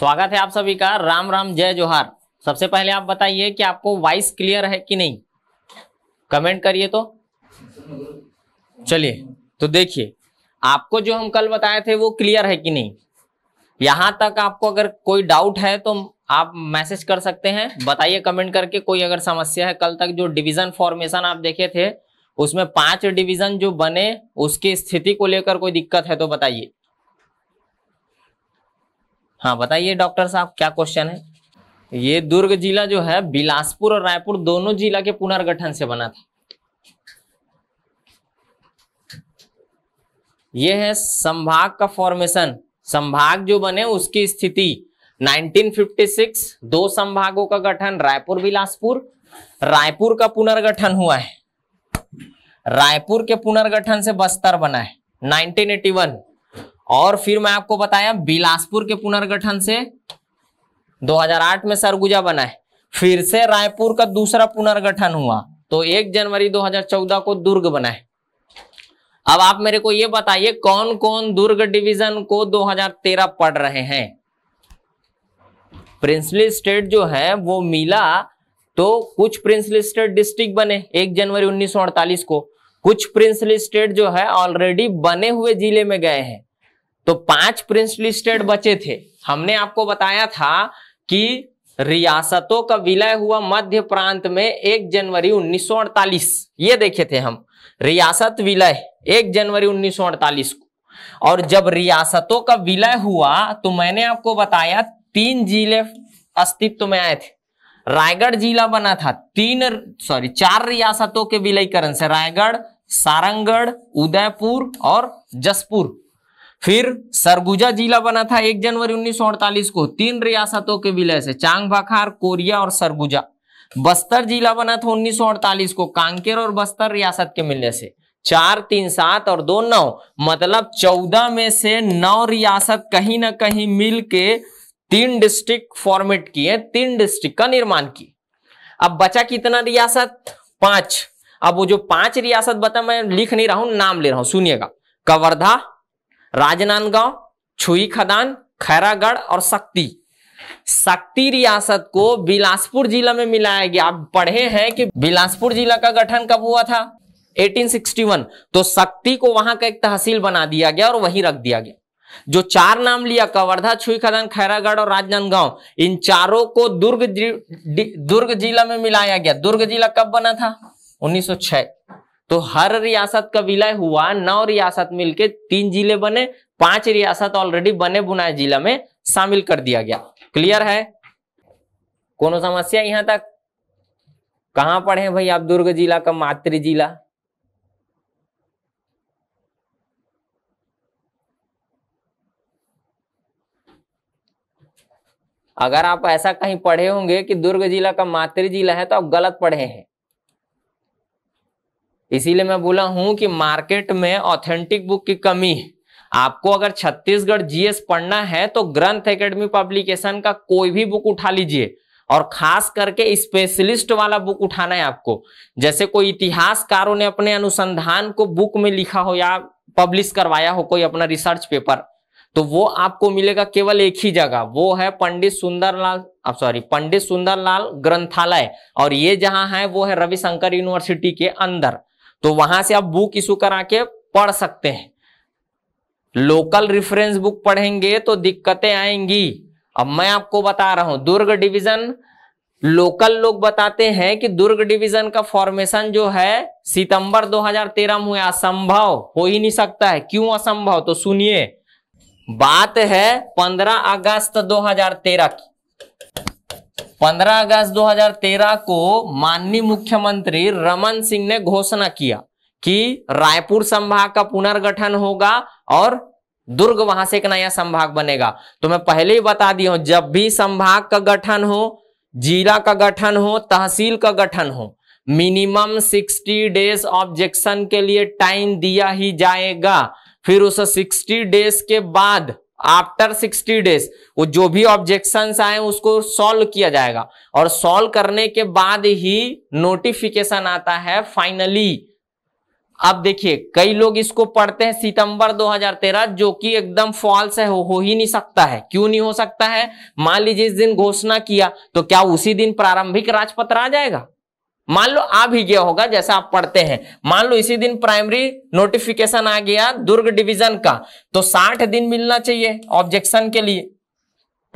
स्वागत है आप सभी का राम राम जय जोहार सबसे पहले आप बताइए कि आपको वॉइस क्लियर है कि नहीं कमेंट करिए तो चलिए तो देखिए आपको जो हम कल बताए थे वो क्लियर है कि नहीं यहां तक आपको अगर कोई डाउट है तो आप मैसेज कर सकते हैं बताइए कमेंट करके कोई अगर समस्या है कल तक जो डिवीजन फॉर्मेशन आप देखे थे उसमें पांच डिवीजन जो बने उसकी स्थिति को लेकर कोई दिक्कत है तो बताइए हाँ बताइए डॉक्टर साहब क्या क्वेश्चन है ये दुर्ग जिला जो है बिलासपुर और रायपुर दोनों जिला के पुनर्गठन से बना था यह है संभाग का फॉर्मेशन संभाग जो बने उसकी स्थिति 1956 दो संभागों का गठन रायपुर बिलासपुर रायपुर का पुनर्गठन हुआ है रायपुर के पुनर्गठन से बस्तर बना है 1981 और फिर मैं आपको बताया बिलासपुर के पुनर्गठन से 2008 में सरगुजा बना है फिर से रायपुर का दूसरा पुनर्गठन हुआ तो 1 जनवरी 2014 को दुर्ग बना है अब आप मेरे को ये बताइए कौन कौन दुर्ग डिवीजन को 2013 पढ़ रहे हैं प्रिंसली स्टेट जो है वो मिला तो कुछ प्रिंसली स्टेट डिस्ट्रिक्ट बने 1 जनवरी 1948 को कुछ प्रिंसली स्टेट जो है ऑलरेडी बने हुए जिले में गए हैं तो पांच प्रिंसली स्टेट बचे थे हमने आपको बताया था कि रियासतों का विलय हुआ मध्य प्रांत में एक जनवरी 1948 ये देखे थे हम रियासत विलय एक जनवरी 1948 को और जब रियासतों का विलय हुआ तो मैंने आपको बताया तीन जिले अस्तित्व में आए थे रायगढ़ जिला बना था तीन सॉरी चार रियासतों के विलयकरण से रायगढ़ सारंगढ़ उदयपुर और जसपुर फिर सरगुजा जिला बना था 1 जनवरी 1948 को तीन रियासतों के विलय से चांग भाखार कोरिया और सरगुजा बस्तर जिला बना था 1948 को कांकेर और बस्तर रियासत के मिलने से चार तीन सात और दो नौ मतलब चौदह में से नौ रियासत कहीं ना कहीं मिल के तीन डिस्ट्रिक्ट फॉर्मेट किए तीन डिस्ट्रिक्ट का निर्माण की अब बचा कितना रियासत पांच अब वो जो पांच रियासत बता मैं लिख नहीं रहा हूं नाम ले रहा हूं सुनिएगा कवर्धा राजनांदगांव छुई खदान खैरागढ़ और शक्ति शक्ति रियासत को बिलासपुर जिला में मिलाया गया आप पढ़े हैं कि बिलासपुर जिला का गठन कब हुआ था 1861 तो शक्ति को वहां का एक तहसील बना दिया गया और वहीं रख दिया गया जो चार नाम लिया कवर्धा छुई खदान खैरागढ़ और राजनांदगांव इन चारों को दुर्ग दुर्ग जिला में मिलाया गया दुर्ग जिला कब बना था उन्नीस तो हर रियासत का विलय हुआ नौ रियासत मिलके तीन जिले बने पांच रियासत ऑलरेडी बने बुनाए जिला में शामिल कर दिया गया क्लियर है कोनो समस्या यहां तक कहां पढ़े भाई आप दुर्ग जिला का मातृ जिला अगर आप ऐसा कहीं पढ़े होंगे कि दुर्ग जिला का मातृ जिला है तो आप गलत पढ़े हैं इसीलिए मैं बोला हूं कि मार्केट में ऑथेंटिक बुक की कमी है आपको अगर छत्तीसगढ़ जीएस पढ़ना है तो ग्रंथ एकेडमी पब्लिकेशन का कोई भी बुक उठा लीजिए और खास करके स्पेशलिस्ट वाला बुक उठाना है आपको जैसे कोई इतिहासकारों ने अपने अनुसंधान को बुक में लिखा हो या पब्लिश करवाया हो कोई अपना रिसर्च पेपर तो वो आपको मिलेगा केवल एक ही जगह वो है पंडित सुंदरलाल अब सॉरी पंडित सुंदरलाल ग्रंथालय और ये जहां है वो है रविशंकर यूनिवर्सिटी के अंदर तो वहां से आप बुक इशू करा के पढ़ सकते हैं लोकल रिफरेंस बुक पढ़ेंगे तो दिक्कतें आएंगी अब मैं आपको बता रहा हूं दुर्ग डिवीजन लोकल लोग बताते हैं कि दुर्ग डिवीजन का फॉर्मेशन जो है सितंबर 2013 में असंभव हो ही नहीं सकता है क्यों असंभव तो सुनिए बात है 15 अगस्त 2013 की 15 अगस्त 2013 को माननीय मुख्यमंत्री रमन सिंह ने घोषणा किया कि रायपुर संभाग का पुनर्गठन होगा और दुर्ग वहां से एक नया संभाग बनेगा तो मैं पहले ही बता दिया हूं जब भी संभाग का गठन हो जिला का गठन हो तहसील का गठन हो मिनिमम 60 डेज ऑब्जेक्शन के लिए टाइम दिया ही जाएगा फिर उस 60 डेज के बाद आफ्टर सिक्सटी डेज वो जो भी ऑब्जेक्शन आए उसको सॉल्व किया जाएगा और सॉल्व करने के बाद ही नोटिफिकेशन आता है फाइनली अब देखिए कई लोग इसको पढ़ते हैं सितंबर 2013 जो कि एकदम फॉल्स है हो, हो ही नहीं सकता है क्यों नहीं हो सकता है मान लीजिए इस दिन घोषणा किया तो क्या उसी दिन प्रारंभिक राजपत्र आ जाएगा मान लो आ भी गया होगा जैसा आप पढ़ते हैं मान लो इसी दिन प्राइमरी नोटिफिकेशन आ गया दुर्ग डिवीजन का तो 60 दिन मिलना चाहिए ऑब्जेक्शन के लिए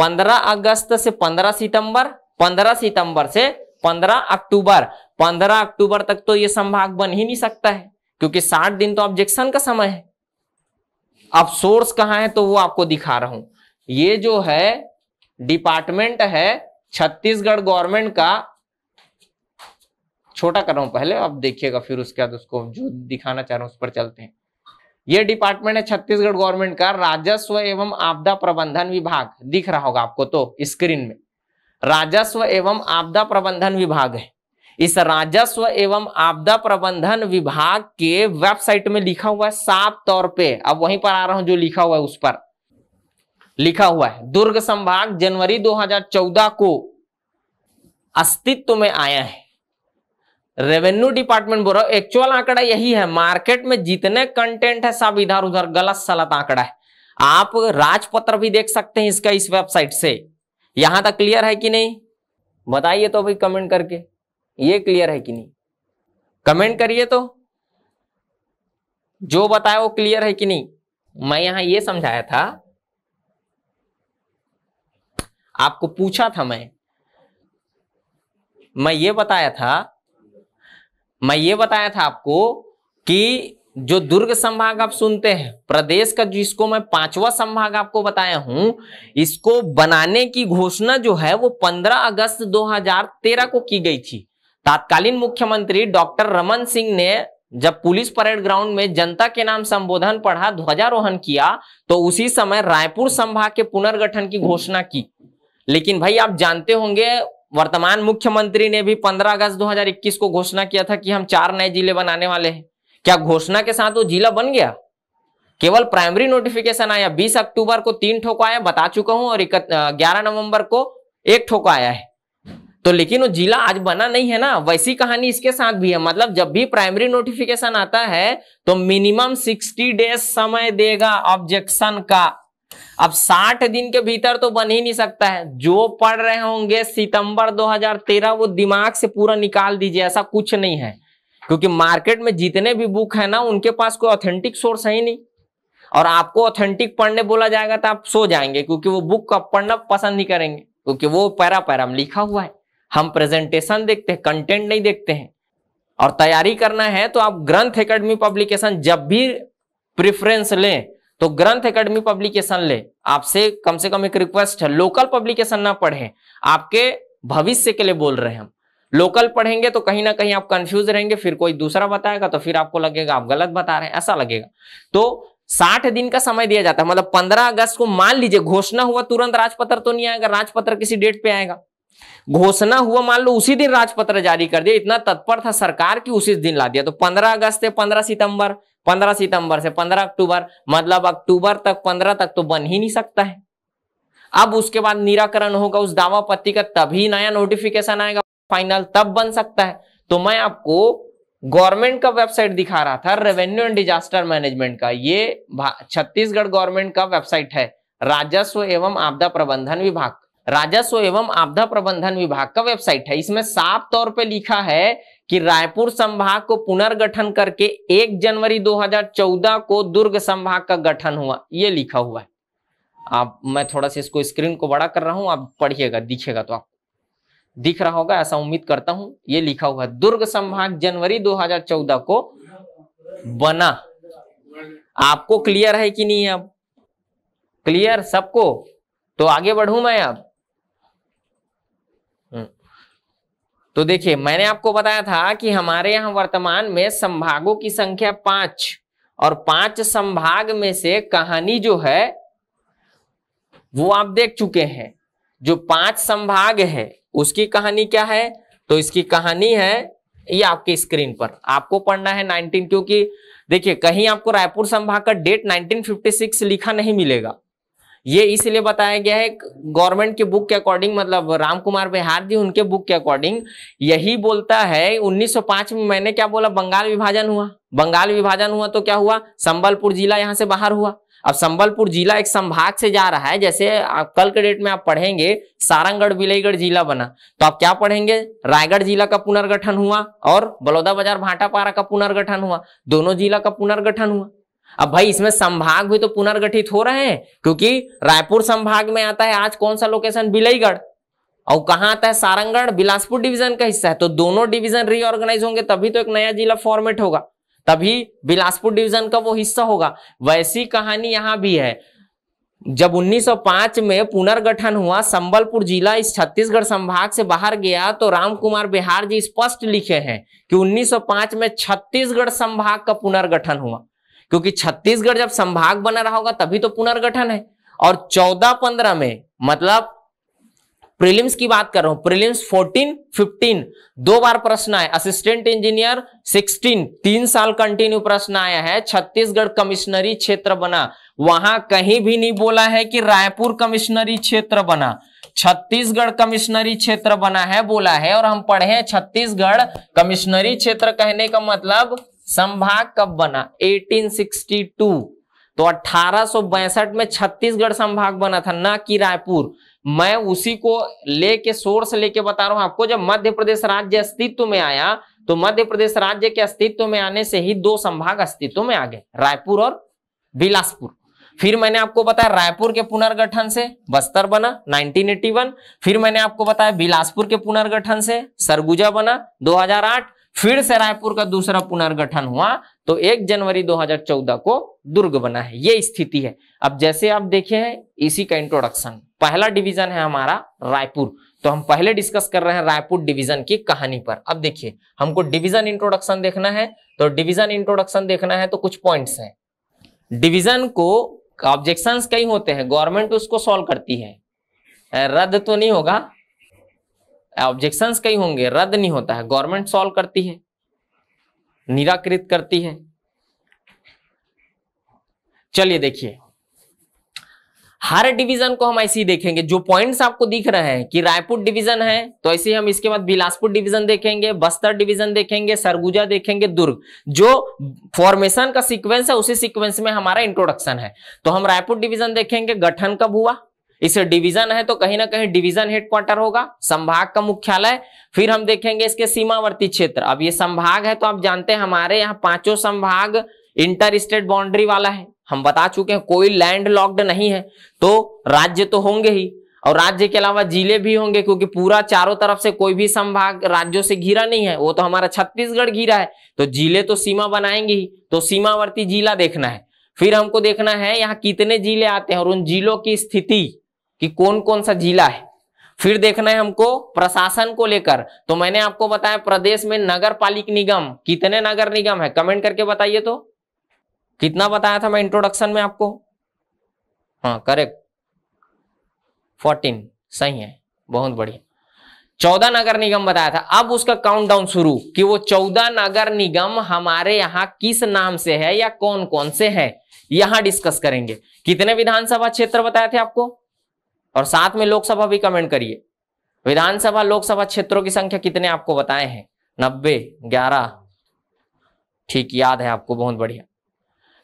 15 अगस्त से 15 सितंबर 15 सितंबर से 15 अक्टूबर 15 अक्टूबर तक तो ये संभाग बन ही नहीं सकता है क्योंकि 60 दिन तो ऑब्जेक्शन का समय है अब सोर्स कहाँ है तो वो आपको दिखा रहा हूं ये जो है डिपार्टमेंट है छत्तीसगढ़ गवर्नमेंट का छोटा कर रहा हूँ पहले आप देखिएगा फिर उसके बाद उसको जो दिखाना चाह रहा हूँ उस पर चलते हैं ये डिपार्टमेंट है छत्तीसगढ़ गवर्नमेंट का राजस्व एवं आपदा प्रबंधन विभाग दिख रहा होगा आपको तो स्क्रीन में राजस्व एवं आपदा प्रबंधन विभाग है इस राजस्व एवं आपदा प्रबंधन विभाग के वेबसाइट में लिखा हुआ है साफ तौर पे अब वहीं पर आ रहा हूं जो लिखा हुआ है उस पर लिखा हुआ है दुर्ग संभाग जनवरी 2014 को अस्तित्व में आया है रेवेन्यू डिपार्टमेंट बोल रहा हूं एक्चुअल आंकड़ा यही है मार्केट में जितने कंटेंट है सब इधर उधर गलत सलत आंकड़ा है आप राजपत्र भी देख सकते हैं इसका इस वेबसाइट से यहां तक क्लियर है कि नहीं बताइए तो भाई कमेंट करके ये क्लियर है कि नहीं कमेंट करिए तो जो बताया वो क्लियर है कि नहीं मैं यहां ये समझाया था आपको पूछा था मैं मैं ये बताया था मैं ये बताया था आपको कि जो दुर्ग संभाग आप सुनते हैं प्रदेश का जिसको मैं पांचवा संभाग आपको बताया हूं इसको बनाने की घोषणा जो है वो 15 अगस्त 2013 को की गई थी तत्कालीन मुख्यमंत्री डॉक्टर रमन सिंह ने जब पुलिस परेड ग्राउंड में जनता के नाम संबोधन पढ़ा ध्वजारोहण किया तो उसी समय रायपुर संभाग के पुनर्गठन की घोषणा की लेकिन भाई आप जानते होंगे वर्तमान मुख्यमंत्री ने भी 15 अगस्त 2021 को घोषणा किया था कि हम चार नए जिले बनाने वाले हैं क्या घोषणा के साथ वो जिला बन गया केवल प्राइमरी नोटिफिकेशन आया 20 अक्टूबर को तीन ठोको आया बता चुका हूं और ग्यारह नवंबर को एक ठोको आया है तो लेकिन वो जिला आज बना नहीं है ना वैसी कहानी इसके साथ भी है मतलब जब भी प्राइमरी नोटिफिकेशन आता है तो मिनिमम सिक्सटी डेज समय देगा ऑब्जेक्शन का अब 60 दिन के भीतर तो बन ही नहीं सकता है जो पढ़ रहे होंगे सितंबर 2013 वो दिमाग से पूरा निकाल दीजिए ऐसा कुछ नहीं है क्योंकि मार्केट में जितने भी बुक है ना उनके पास कोई ऑथेंटिक सोर्स है ही नहीं और आपको ऑथेंटिक पढ़ने बोला जाएगा तो आप सो जाएंगे क्योंकि वो बुक का पढ़ना पसंद नहीं करेंगे क्योंकि वो पैरा पैरा में लिखा हुआ है हम प्रेजेंटेशन देखते हैं कंटेंट नहीं देखते हैं और तैयारी करना है तो आप ग्रंथ एकेडमी पब्लिकेशन जब भी प्रिफरेंस लें तो ग्रंथ एकेडमी पब्लिकेशन ले आपसे कम से कम एक रिक्वेस्ट है लोकल पब्लिकेशन ना पढ़े आपके भविष्य के लिए बोल रहे हैं हम लोकल पढ़ेंगे तो कहीं ना कहीं आप कंफ्यूज रहेंगे फिर कोई दूसरा बताएगा तो फिर आपको लगेगा आप गलत बता रहे हैं ऐसा लगेगा तो साठ दिन का समय दिया जाता है मतलब पंद्रह अगस्त को मान लीजिए घोषणा हुआ तुरंत राजपत्र तो नहीं आएगा राजपत्र किसी डेट पे आएगा घोषणा हुआ मान लो उसी दिन राजपत्र जारी कर दिया इतना तत्पर था सरकार की उसी दिन ला दिया तो 15 अगस्त से 15 सितंबर पंद्रह सितंबर से पंद्रह अक्टूबर मतलब अक्टूबर तक पंद्रह तक तो बन ही नहीं सकता है अब उसके बाद निराकरण होगा उस दावा पत्ती का तभी नया नोटिफिकेशन आएगा फाइनल तब बन सकता है तो मैं आपको गवर्नमेंट का वेबसाइट दिखा रहा था रेवेन्यू एंड डिजास्टर मैनेजमेंट का ये छत्तीसगढ़ गवर्नमेंट का वेबसाइट है राजस्व एवं आपदा प्रबंधन विभाग राजस्व एवं आपदा प्रबंधन विभाग का वेबसाइट है इसमें साफ तौर पे लिखा है कि रायपुर संभाग को पुनर्गठन करके 1 जनवरी 2014 को दुर्ग संभाग का गठन हुआ ये लिखा हुआ है आप मैं थोड़ा सा इसको स्क्रीन को बड़ा कर रहा हूं आप पढ़िएगा दिखेगा तो आपको दिख रहा होगा ऐसा उम्मीद करता हूं ये लिखा हुआ है दुर्ग संभाग जनवरी 2014 को बना आपको क्लियर है कि नहीं अब क्लियर सबको तो आगे बढ़ू मैं अब तो देखिए मैंने आपको बताया था कि हमारे यहाँ वर्तमान में संभागों की संख्या पांच और पांच संभाग में से कहानी जो है वो आप देख चुके हैं जो पांच संभाग है उसकी कहानी क्या है तो इसकी कहानी है ये आपके स्क्रीन पर आपको पढ़ना है 19 क्योंकि देखिए कहीं आपको रायपुर संभाग का डेट 1956 लिखा नहीं मिलेगा ये इसलिए बताया गया है गवर्नमेंट के बुक के अकॉर्डिंग मतलब राम कुमार बिहार जी उनके बुक के अकॉर्डिंग यही बोलता है 1905 में मैंने क्या बोला बंगाल विभाजन हुआ बंगाल विभाजन हुआ तो क्या हुआ संबलपुर जिला यहाँ से बाहर हुआ अब संबलपुर जिला एक संभाग से जा रहा है जैसे आप कल के डेट में आप पढ़ेंगे सारंगढ़ विलयगढ़ जिला बना तो आप क्या पढ़ेंगे रायगढ़ जिला का पुनर्गठन हुआ और बलौदा बाजार भाटापारा का पुनर्गठन हुआ दोनों जिला का पुनर्गठन हुआ अब भाई इसमें संभाग भी तो पुनर्गठित हो रहे हैं क्योंकि रायपुर संभाग में आता है आज कौन सा लोकेशन बिलईगढ़ और कहाँ आता है सारंगढ़ बिलासपुर डिवीजन का हिस्सा है तो दोनों डिवीजन रीऑर्गेनाइज होंगे तभी तो एक नया जिला फॉर्मेट होगा तभी बिलासपुर डिवीजन का वो हिस्सा होगा वैसी कहानी यहाँ भी है जब 1905 में पुनर्गठन हुआ संबलपुर जिला इस छत्तीसगढ़ संभाग से बाहर गया तो रामकुमार बिहार जी स्पष्ट लिखे हैं कि 1905 में छत्तीसगढ़ संभाग का पुनर्गठन हुआ क्योंकि छत्तीसगढ़ जब संभाग बना रहा होगा तभी तो पुनर्गठन है और चौदह पंद्रह में मतलब प्रीलिम्स की बात कर रहा हूं प्रीलिम्स 14, 15 दो बार प्रश्न आए असिस्टेंट इंजीनियर 16 तीन साल कंटिन्यू प्रश्न आया है छत्तीसगढ़ कमिश्नरी क्षेत्र बना वहां कहीं भी नहीं बोला है कि रायपुर कमिश्नरी क्षेत्र बना छत्तीसगढ़ कमिश्नरी क्षेत्र बना है बोला है और हम पढ़े हैं छत्तीसगढ़ कमिश्नरी क्षेत्र कहने का मतलब संभाग कब बना 1862 तो अठारह में छत्तीसगढ़ संभाग बना था न कि रायपुर मैं उसी को लेके सोर्स लेके बता रहा हूं आपको जब मध्य प्रदेश राज्य अस्तित्व में आया तो मध्य प्रदेश राज्य के अस्तित्व में आने से ही दो संभाग अस्तित्व में आ गए रायपुर और बिलासपुर फिर मैंने आपको बताया रायपुर के पुनर्गठन से बस्तर बना 1981 फिर मैंने आपको बताया बिलासपुर के पुनर्गठन से सरगुजा बना 2008 फिर से रायपुर का दूसरा पुनर्गठन हुआ तो 1 जनवरी 2014 को दुर्ग बना है ये स्थिति है अब जैसे आप देखे इसी का इंट्रोडक्शन पहला डिवीजन है हमारा रायपुर तो हम पहले डिस्कस कर रहे हैं रायपुर डिवीजन की कहानी पर अब देखिए हमको डिवीजन इंट्रोडक्शन देखना है तो डिवीजन इंट्रोडक्शन देखना है तो कुछ पॉइंट्स हैं डिवीजन को ऑब्जेक्शंस कई होते हैं गवर्नमेंट उसको सॉल्व करती है रद्द तो नहीं होगा ऑब्जेक्शन कई होंगे रद्द नहीं होता है गवर्नमेंट सॉल्व करती है निराकृत करती है चलिए देखिए हर डिवीजन को हम ऐसे ही देखेंगे जो पॉइंट्स आपको दिख रहे हैं कि रायपुर डिवीजन है तो ऐसे ही हम इसके बाद बिलासपुर डिवीजन देखेंगे बस्तर डिवीजन देखेंगे सरगुजा देखेंगे दुर्ग जो फॉर्मेशन का सीक्वेंस है उसी सीक्वेंस में हमारा इंट्रोडक्शन है तो हम रायपुर डिवीजन देखेंगे गठन कब हुआ इसे डिवीजन है तो कहीं ना कहीं डिवीजन हेडक्वार्टर होगा संभाग का मुख्यालय फिर हम देखेंगे इसके सीमावर्ती क्षेत्र अब ये संभाग है तो आप जानते हैं हमारे यहाँ पांचों संभाग इंटर स्टेट बाउंड्री वाला है हम बता चुके हैं कोई लैंड लॉक्ड नहीं है तो राज्य तो होंगे ही और राज्य के अलावा जिले भी होंगे क्योंकि पूरा चारों तरफ से कोई भी संभाग राज्यों से घिरा नहीं है वो तो हमारा छत्तीसगढ़ घिरा है तो जिले तो सीमा बनाएंगे ही तो सीमावर्ती जिला देखना है फिर हमको देखना है यहाँ कितने जिले आते हैं और उन जिलों की स्थिति कि कौन कौन सा जिला है फिर देखना है हमको प्रशासन को लेकर तो मैंने आपको बताया प्रदेश में नगर पालिक निगम कितने नगर निगम है कमेंट करके बताइए तो कितना बताया था मैं इंट्रोडक्शन में आपको हाँ करेक्ट फोर्टीन सही है बहुत बढ़िया चौदह नगर निगम बताया था अब उसका काउंटडाउन शुरू कि वो चौदह नगर निगम हमारे यहाँ किस नाम से है या कौन कौन से है यहां डिस्कस करेंगे कितने विधानसभा क्षेत्र बताए थे आपको और साथ में लोकसभा भी कमेंट करिए विधानसभा लोकसभा क्षेत्रों की संख्या कितने आपको बताए हैं नब्बे ग्यारह ठीक याद है आपको बहुत बढ़िया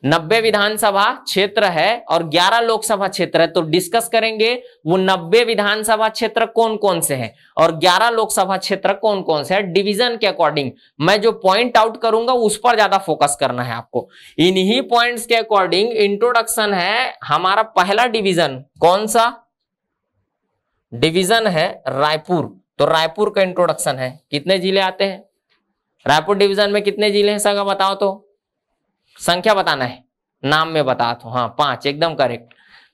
नब्बे विधानसभा क्षेत्र है और ग्यारह लोकसभा क्षेत्र है तो डिस्कस करेंगे वो नब्बे विधानसभा क्षेत्र कौन कौन से हैं और ग्यारह लोकसभा क्षेत्र कौन कौन से है डिवीजन के अकॉर्डिंग मैं जो पॉइंट आउट करूंगा उस पर ज्यादा फोकस करना है आपको इन्हीं पॉइंट्स के अकॉर्डिंग इंट्रोडक्शन है हमारा पहला डिविजन कौन सा डिवीजन है रायपुर तो रायपुर का इंट्रोडक्शन है कितने जिले आते हैं रायपुर डिवीजन में कितने जिले हैं संगा बताओ तो संख्या बताना है नाम में बता दो तो। हाँ पांच एकदम करेक्ट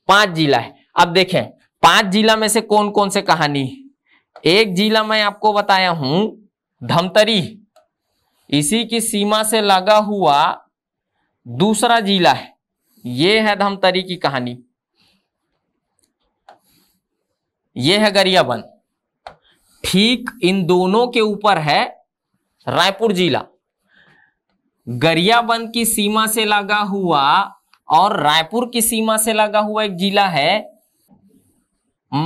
पांच जिला है अब देखें पांच जिला में से कौन कौन से कहानी एक जिला मैं आपको बताया हूं धमतरी इसी की सीमा से लगा हुआ दूसरा जिला है ये है धमतरी की कहानी ये है गरियाबंद ठीक इन दोनों के ऊपर है रायपुर जिला गरियाबंद की सीमा से लगा हुआ और रायपुर की सीमा से लगा हुआ एक जिला है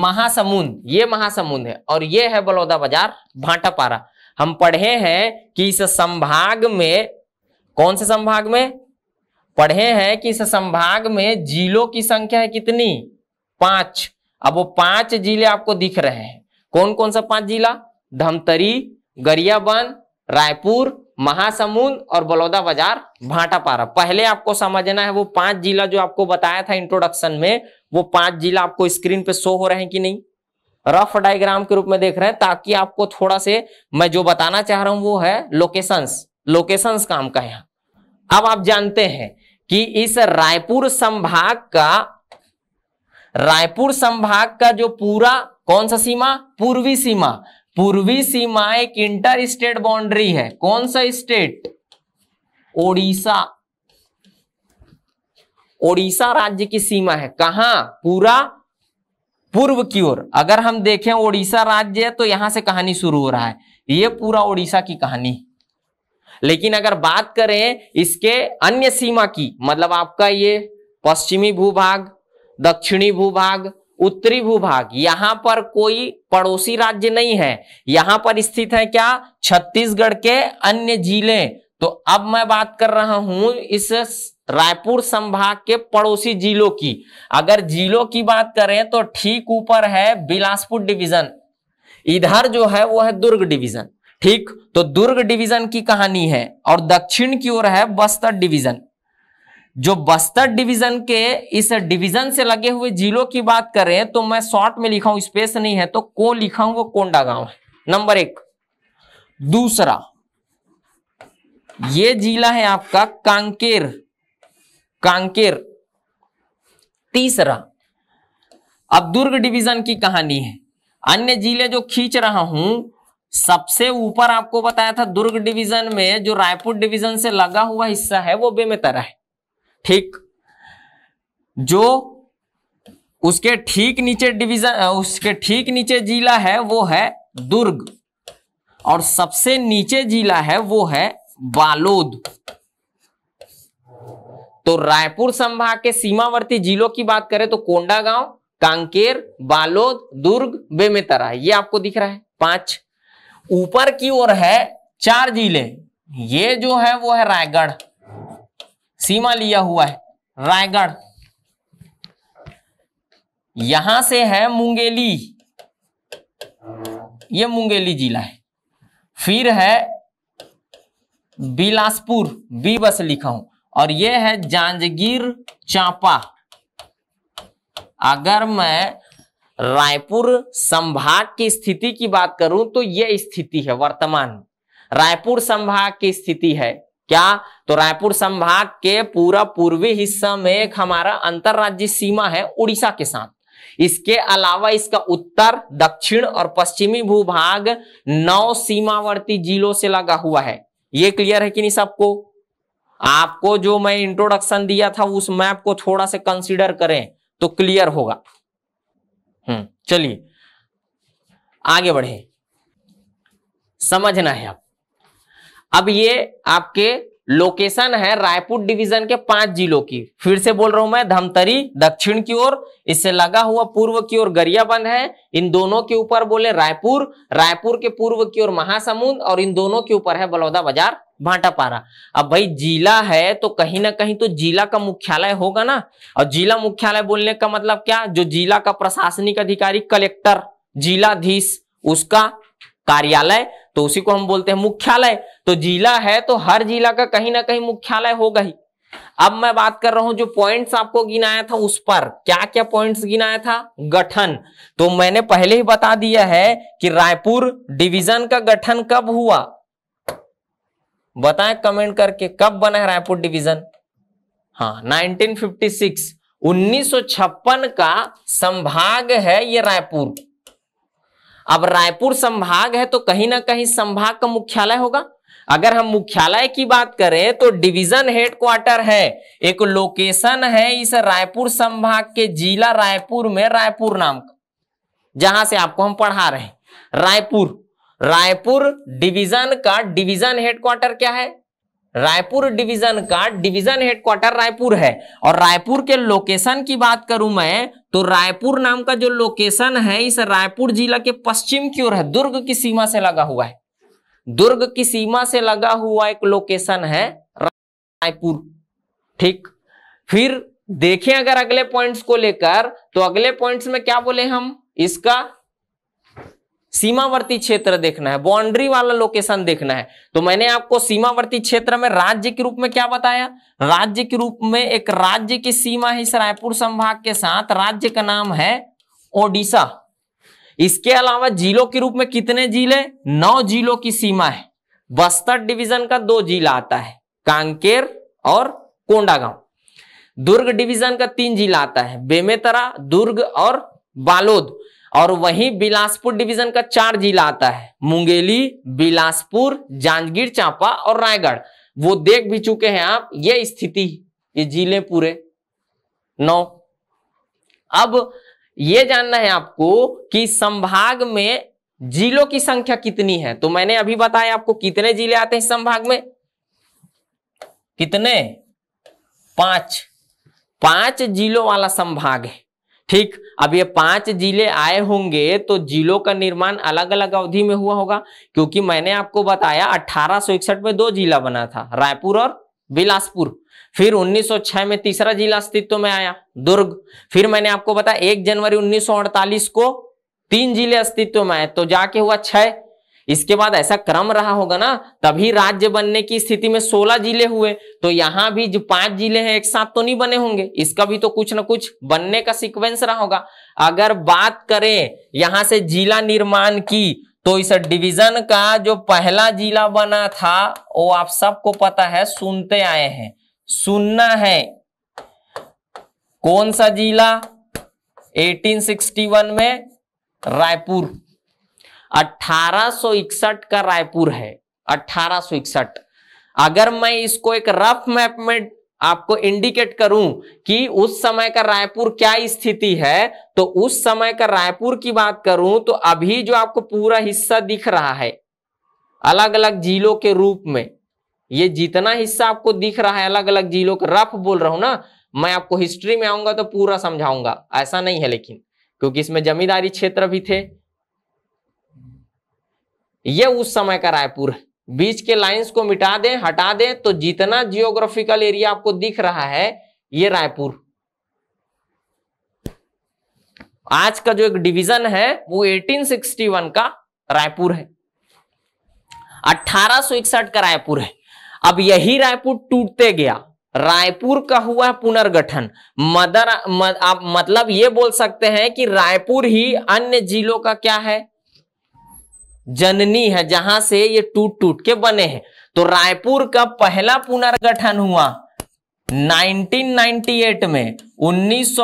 महासमुंद ये महासमुंद है और ये है बलौदा बाजार भाटापारा हम पढ़े हैं कि इस संभाग में कौन से संभाग में पढ़े हैं कि इस संभाग में जिलों की संख्या है कितनी पांच अब वो पांच जिले आपको दिख रहे हैं कौन कौन सा पांच जिला धमतरी गरियाबंद रायपुर महासमुंद और बलौदा बाजार भाटापारा पहले आपको समझना है वो पांच जिला जो आपको बताया था इंट्रोडक्शन में वो पांच जिला आपको स्क्रीन पे शो हो रहे हैं कि नहीं रफ डायग्राम के रूप में देख रहे हैं ताकि आपको थोड़ा से मैं जो बताना चाह रहा हूं वो है लोकेशंस लोकेशंस काम का यहां अब आप जानते हैं कि इस रायपुर संभाग का रायपुर संभाग का जो पूरा कौन सा सीमा पूर्वी सीमा पूर्वी सीमा एक इंटर स्टेट बाउंड्री है कौन सा स्टेट ओडिशा ओडिशा राज्य की सीमा है कहां पूरा पूर्व की ओर अगर हम देखें ओडिशा राज्य तो यहां से कहानी शुरू हो रहा है यह पूरा ओडिशा की कहानी लेकिन अगर बात करें इसके अन्य सीमा की मतलब आपका ये पश्चिमी भूभाग दक्षिणी भूभाग उत्तरी भूभाग यहां पर कोई पड़ोसी राज्य नहीं है यहां पर स्थित है क्या छत्तीसगढ़ के अन्य जिले तो अब मैं बात कर रहा हूं इस रायपुर संभाग के पड़ोसी जिलों की अगर जिलों की बात करें तो ठीक ऊपर है बिलासपुर डिवीजन इधर जो है वो है दुर्ग डिवीजन ठीक तो दुर्ग डिवीजन की कहानी है और दक्षिण की ओर है बस्तर डिवीजन जो बस्तर डिवीजन के इस डिवीजन से लगे हुए जिलों की बात करें तो मैं शॉर्ट में लिखा हूं स्पेस नहीं है तो को लिखा हूं वो कोंडा गांव है नंबर एक दूसरा ये जिला है आपका कांकेर कांकेर तीसरा अब दुर्ग डिवीजन की कहानी है अन्य जिले जो खींच रहा हूं सबसे ऊपर आपको बताया था दुर्ग डिवीजन में जो रायपुर डिवीजन से लगा हुआ हिस्सा है वो बेमेतरा है ठीक जो उसके ठीक नीचे डिवीजन उसके ठीक नीचे जिला है वो है दुर्ग और सबसे नीचे जिला है वो है बालोद तो रायपुर संभाग के सीमावर्ती जिलों की बात करें तो कोंडागांव कांकेर बालोद दुर्ग बेमेतरा ये आपको दिख रहा है पांच ऊपर की ओर है चार जिले ये जो है वो है रायगढ़ सीमा लिया हुआ है रायगढ़ यहां से है मुंगेली ये मुंगेली जिला है फिर है बिलासपुर बी बस लिखा हूं और ये है जांजगीर चांपा अगर मैं रायपुर संभाग की स्थिति की बात करूं तो यह स्थिति है वर्तमान रायपुर संभाग की स्थिति है क्या तो रायपुर संभाग के पूरा पूर्वी हिस्सा में एक हमारा अंतरराज्यीय सीमा है उड़ीसा के साथ इसके अलावा इसका उत्तर दक्षिण और पश्चिमी भूभाग नौ सीमावर्ती जिलों से लगा हुआ है ये क्लियर है कि नहीं सबको आपको जो मैं इंट्रोडक्शन दिया था उस मैप को थोड़ा सा कंसिडर करें तो क्लियर होगा हम्म चलिए आगे बढ़े समझना है आप अब ये आपके लोकेशन है रायपुर डिवीजन के पांच जिलों की फिर से बोल रहा हूं मैं धमतरी दक्षिण की ओर इससे लगा हुआ पूर्व की ओर गरियाबंद है इन दोनों के ऊपर बोले रायपुर रायपुर के पूर्व की ओर महासमुंद और इन दोनों के ऊपर है बलौदा बाजार भाटापारा अब भाई जिला है तो कहीं ना कहीं तो जिला का मुख्यालय होगा ना और जिला मुख्यालय बोलने का मतलब क्या जो जिला का प्रशासनिक अधिकारी कलेक्टर जिलाधीश उसका कार्यालय तो उसी को हम बोलते हैं मुख्यालय तो जिला है तो हर जिला का कहीं ना कहीं मुख्यालय होगा ही अब मैं बात कर रहा हूं जो पॉइंट्स आपको गिनाया था उस पर क्या क्या पॉइंट्स गिनाया था गठन तो मैंने पहले ही बता दिया है कि रायपुर डिवीजन का गठन कब हुआ बताएं कमेंट करके कब बना है रायपुर डिवीजन हाँ 1956 1956 का संभाग है ये रायपुर अब रायपुर संभाग है तो कहीं ना कहीं संभाग का मुख्यालय होगा अगर हम मुख्यालय की बात करें तो डिवीजन हेडक्वार्टर है एक लोकेशन है इस रायपुर संभाग के जिला रायपुर में रायपुर नाम का जहां से आपको हम पढ़ा रहे हैं रायपुर रायपुर डिवीजन का डिवीजन हेडक्वार्टर क्या है रायपुर डिवीजन का डिवीजन हेडक्वार्टर रायपुर है और रायपुर के लोकेशन की बात करूं मैं तो रायपुर नाम का जो लोकेशन है इस रायपुर जिला के पश्चिम की ओर है दुर्ग की सीमा से लगा हुआ है दुर्ग की सीमा से लगा हुआ एक लोकेशन है रायपुर ठीक फिर देखें अगर अगले पॉइंट्स को लेकर तो अगले पॉइंट्स में क्या बोले हम इसका सीमावर्ती क्षेत्र देखना है बाउंड्री वाला लोकेशन देखना है तो मैंने आपको सीमावर्ती क्षेत्र में राज्य के रूप में क्या बताया राज्य के रूप में एक राज्य की सीमा है इस रायपुर संभाग के साथ राज्य का नाम है ओडिशा इसके अलावा जिलों के रूप में कितने जिले नौ जिलों की सीमा है बस्तर डिवीजन का दो जिला आता है कांकेर और कोंडागांव दुर्ग डिवीजन का तीन जिला आता है बेमेतरा दुर्ग और बालोद और वहीं बिलासपुर डिवीजन का चार जिला आता है मुंगेली बिलासपुर जांजगीर चांपा और रायगढ़ वो देख भी चुके हैं आप ये स्थिति ये जिले पूरे नौ अब ये जानना है आपको कि संभाग में जिलों की संख्या कितनी है तो मैंने अभी बताया आपको कितने जिले आते हैं संभाग में कितने पांच पांच जिलों वाला संभाग है ठीक अब ये पांच जिले आए होंगे तो जिलों का निर्माण अलग अलग अवधि में हुआ होगा क्योंकि मैंने आपको बताया अठारह में दो जिला बना था रायपुर और बिलासपुर फिर 1906 में तीसरा जिला अस्तित्व में आया दुर्ग फिर मैंने आपको बताया एक जनवरी 1948 को तीन जिले अस्तित्व में आए तो जाके हुआ छह इसके बाद ऐसा क्रम रहा होगा ना तभी राज्य बनने की स्थिति में सोलह जिले हुए तो यहाँ भी जो पांच जिले हैं एक साथ तो नहीं बने होंगे इसका भी तो कुछ ना कुछ बनने का सिक्वेंस रहा होगा अगर बात करें यहां से जिला निर्माण की तो इस डिवीजन का जो पहला जिला बना था वो आप सबको पता है सुनते आए हैं सुनना है कौन सा जिला 1861 में रायपुर 1861 का रायपुर है 1861 अगर मैं इसको एक रफ मैप में आपको इंडिकेट करूं कि उस समय का रायपुर क्या स्थिति है तो उस समय का रायपुर की बात करूं तो अभी जो आपको पूरा हिस्सा दिख रहा है अलग अलग जिलों के रूप में ये जितना हिस्सा आपको दिख रहा है अलग अलग जिलों का रफ बोल रहा हूं ना मैं आपको हिस्ट्री में आऊंगा तो पूरा समझाऊंगा ऐसा नहीं है लेकिन क्योंकि इसमें जमींदारी क्षेत्र भी थे ये उस समय का रायपुर है बीच के लाइंस को मिटा दें हटा दें तो जितना जियोग्राफिकल एरिया आपको दिख रहा है ये रायपुर आज का जो एक डिवीजन है वो 1861 का रायपुर है 1861 का रायपुर है अब यही रायपुर टूटते गया रायपुर का हुआ है पुनर्गठन मदर मद, आप मतलब ये बोल सकते हैं कि रायपुर ही अन्य जिलों का क्या है जननी है जहां से ये टूट टूट के बने हैं तो रायपुर का पहला पुनर्गठन हुआ 1998 में उन्नीस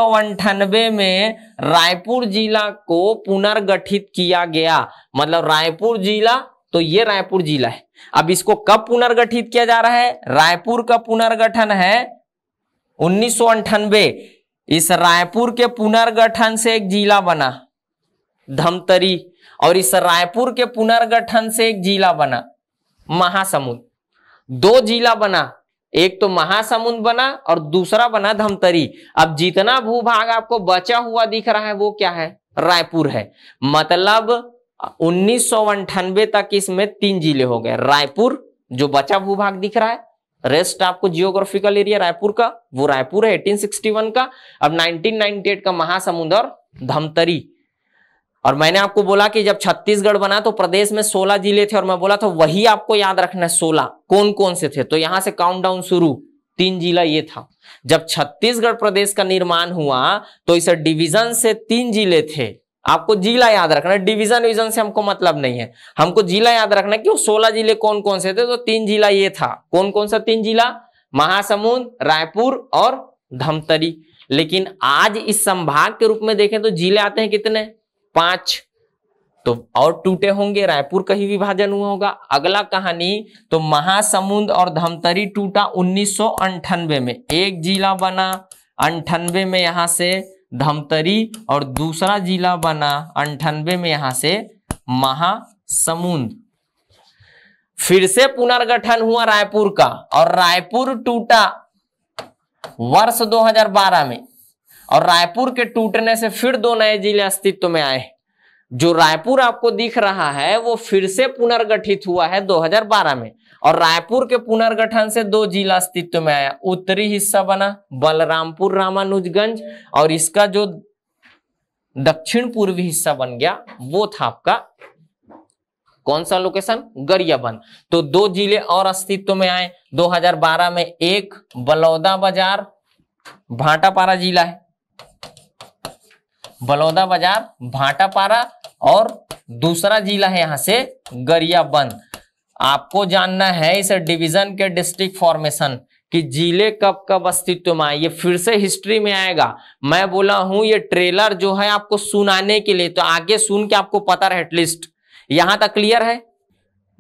में रायपुर जिला को पुनर्गठित किया गया मतलब रायपुर जिला तो ये रायपुर जिला है अब इसको कब पुनर्गठित किया जा रहा है रायपुर का पुनर्गठन है उन्नीस इस रायपुर के पुनर्गठन से एक जिला बना धमतरी और इस रायपुर के पुनर्गठन से एक जिला बना महासमुंद दो जिला बना एक तो महासमुंद बना और दूसरा बना धमतरी अब जितना भूभाग आपको बचा हुआ दिख रहा है वो क्या है रायपुर है मतलब उन्नीस तक इसमें तीन जिले हो गए रायपुर जो बचा भूभाग दिख रहा है रेस्ट आपको जियोग्राफिकल एरिया रायपुर का वो रायपुर है 1861 का अब 1998 का महासमुंद और धमतरी और मैंने आपको बोला कि जब छत्तीसगढ़ बना तो प्रदेश में 16 जिले थे और मैं बोला था वही आपको याद रखना है 16 कौन कौन से थे तो यहां से काउंटडाउन शुरू तीन जिला ये था जब छत्तीसगढ़ प्रदेश का निर्माण हुआ तो इसे डिवीजन से तीन जिले थे आपको जिला याद रखना डिवीजन विजन से हमको मतलब नहीं है हमको जिला याद रखना कि वो सोलह जिले कौन कौन से थे तो तीन जिला ये था कौन कौन सा तीन जिला महासमुंद रायपुर और धमतरी लेकिन आज इस संभाग के रूप में देखें तो जिले आते हैं कितने पांच तो और टूटे होंगे रायपुर का ही विभाजन हुआ होगा अगला कहानी तो महासमुंद और धमतरी टूटा उन्नीस में एक जिला बना अंठानवे में यहां से धमतरी और दूसरा जिला बना अंठानवे में यहां से महासमुंद फिर से पुनर्गठन हुआ रायपुर का और रायपुर टूटा वर्ष 2012 में और रायपुर के टूटने से फिर दो नए जिले अस्तित्व में आए जो रायपुर आपको दिख रहा है वो फिर से पुनर्गठित हुआ है 2012 में और रायपुर के पुनर्गठन से दो जिला अस्तित्व में आया उत्तरी हिस्सा बना बलरामपुर रामानुजगंज और इसका जो दक्षिण पूर्वी हिस्सा बन गया वो था आपका कौन सा लोकेशन गरियाबंद तो दो जिले और अस्तित्व में आए 2012 में एक बलौदा बाजार भाटापारा जिला है बलौदा बाजार भाटापारा और दूसरा जिला है यहाँ से गरियाबंद आपको जानना है इस डिवीजन के डिस्ट्रिक्ट फॉर्मेशन कि जिले कब कब अस्तित्व में आए ये फिर से हिस्ट्री में आएगा मैं बोला हूं ये ट्रेलर जो है आपको सुनाने के लिए तो आगे सुन के आपको पता रहे एटलीस्ट यहां तक क्लियर है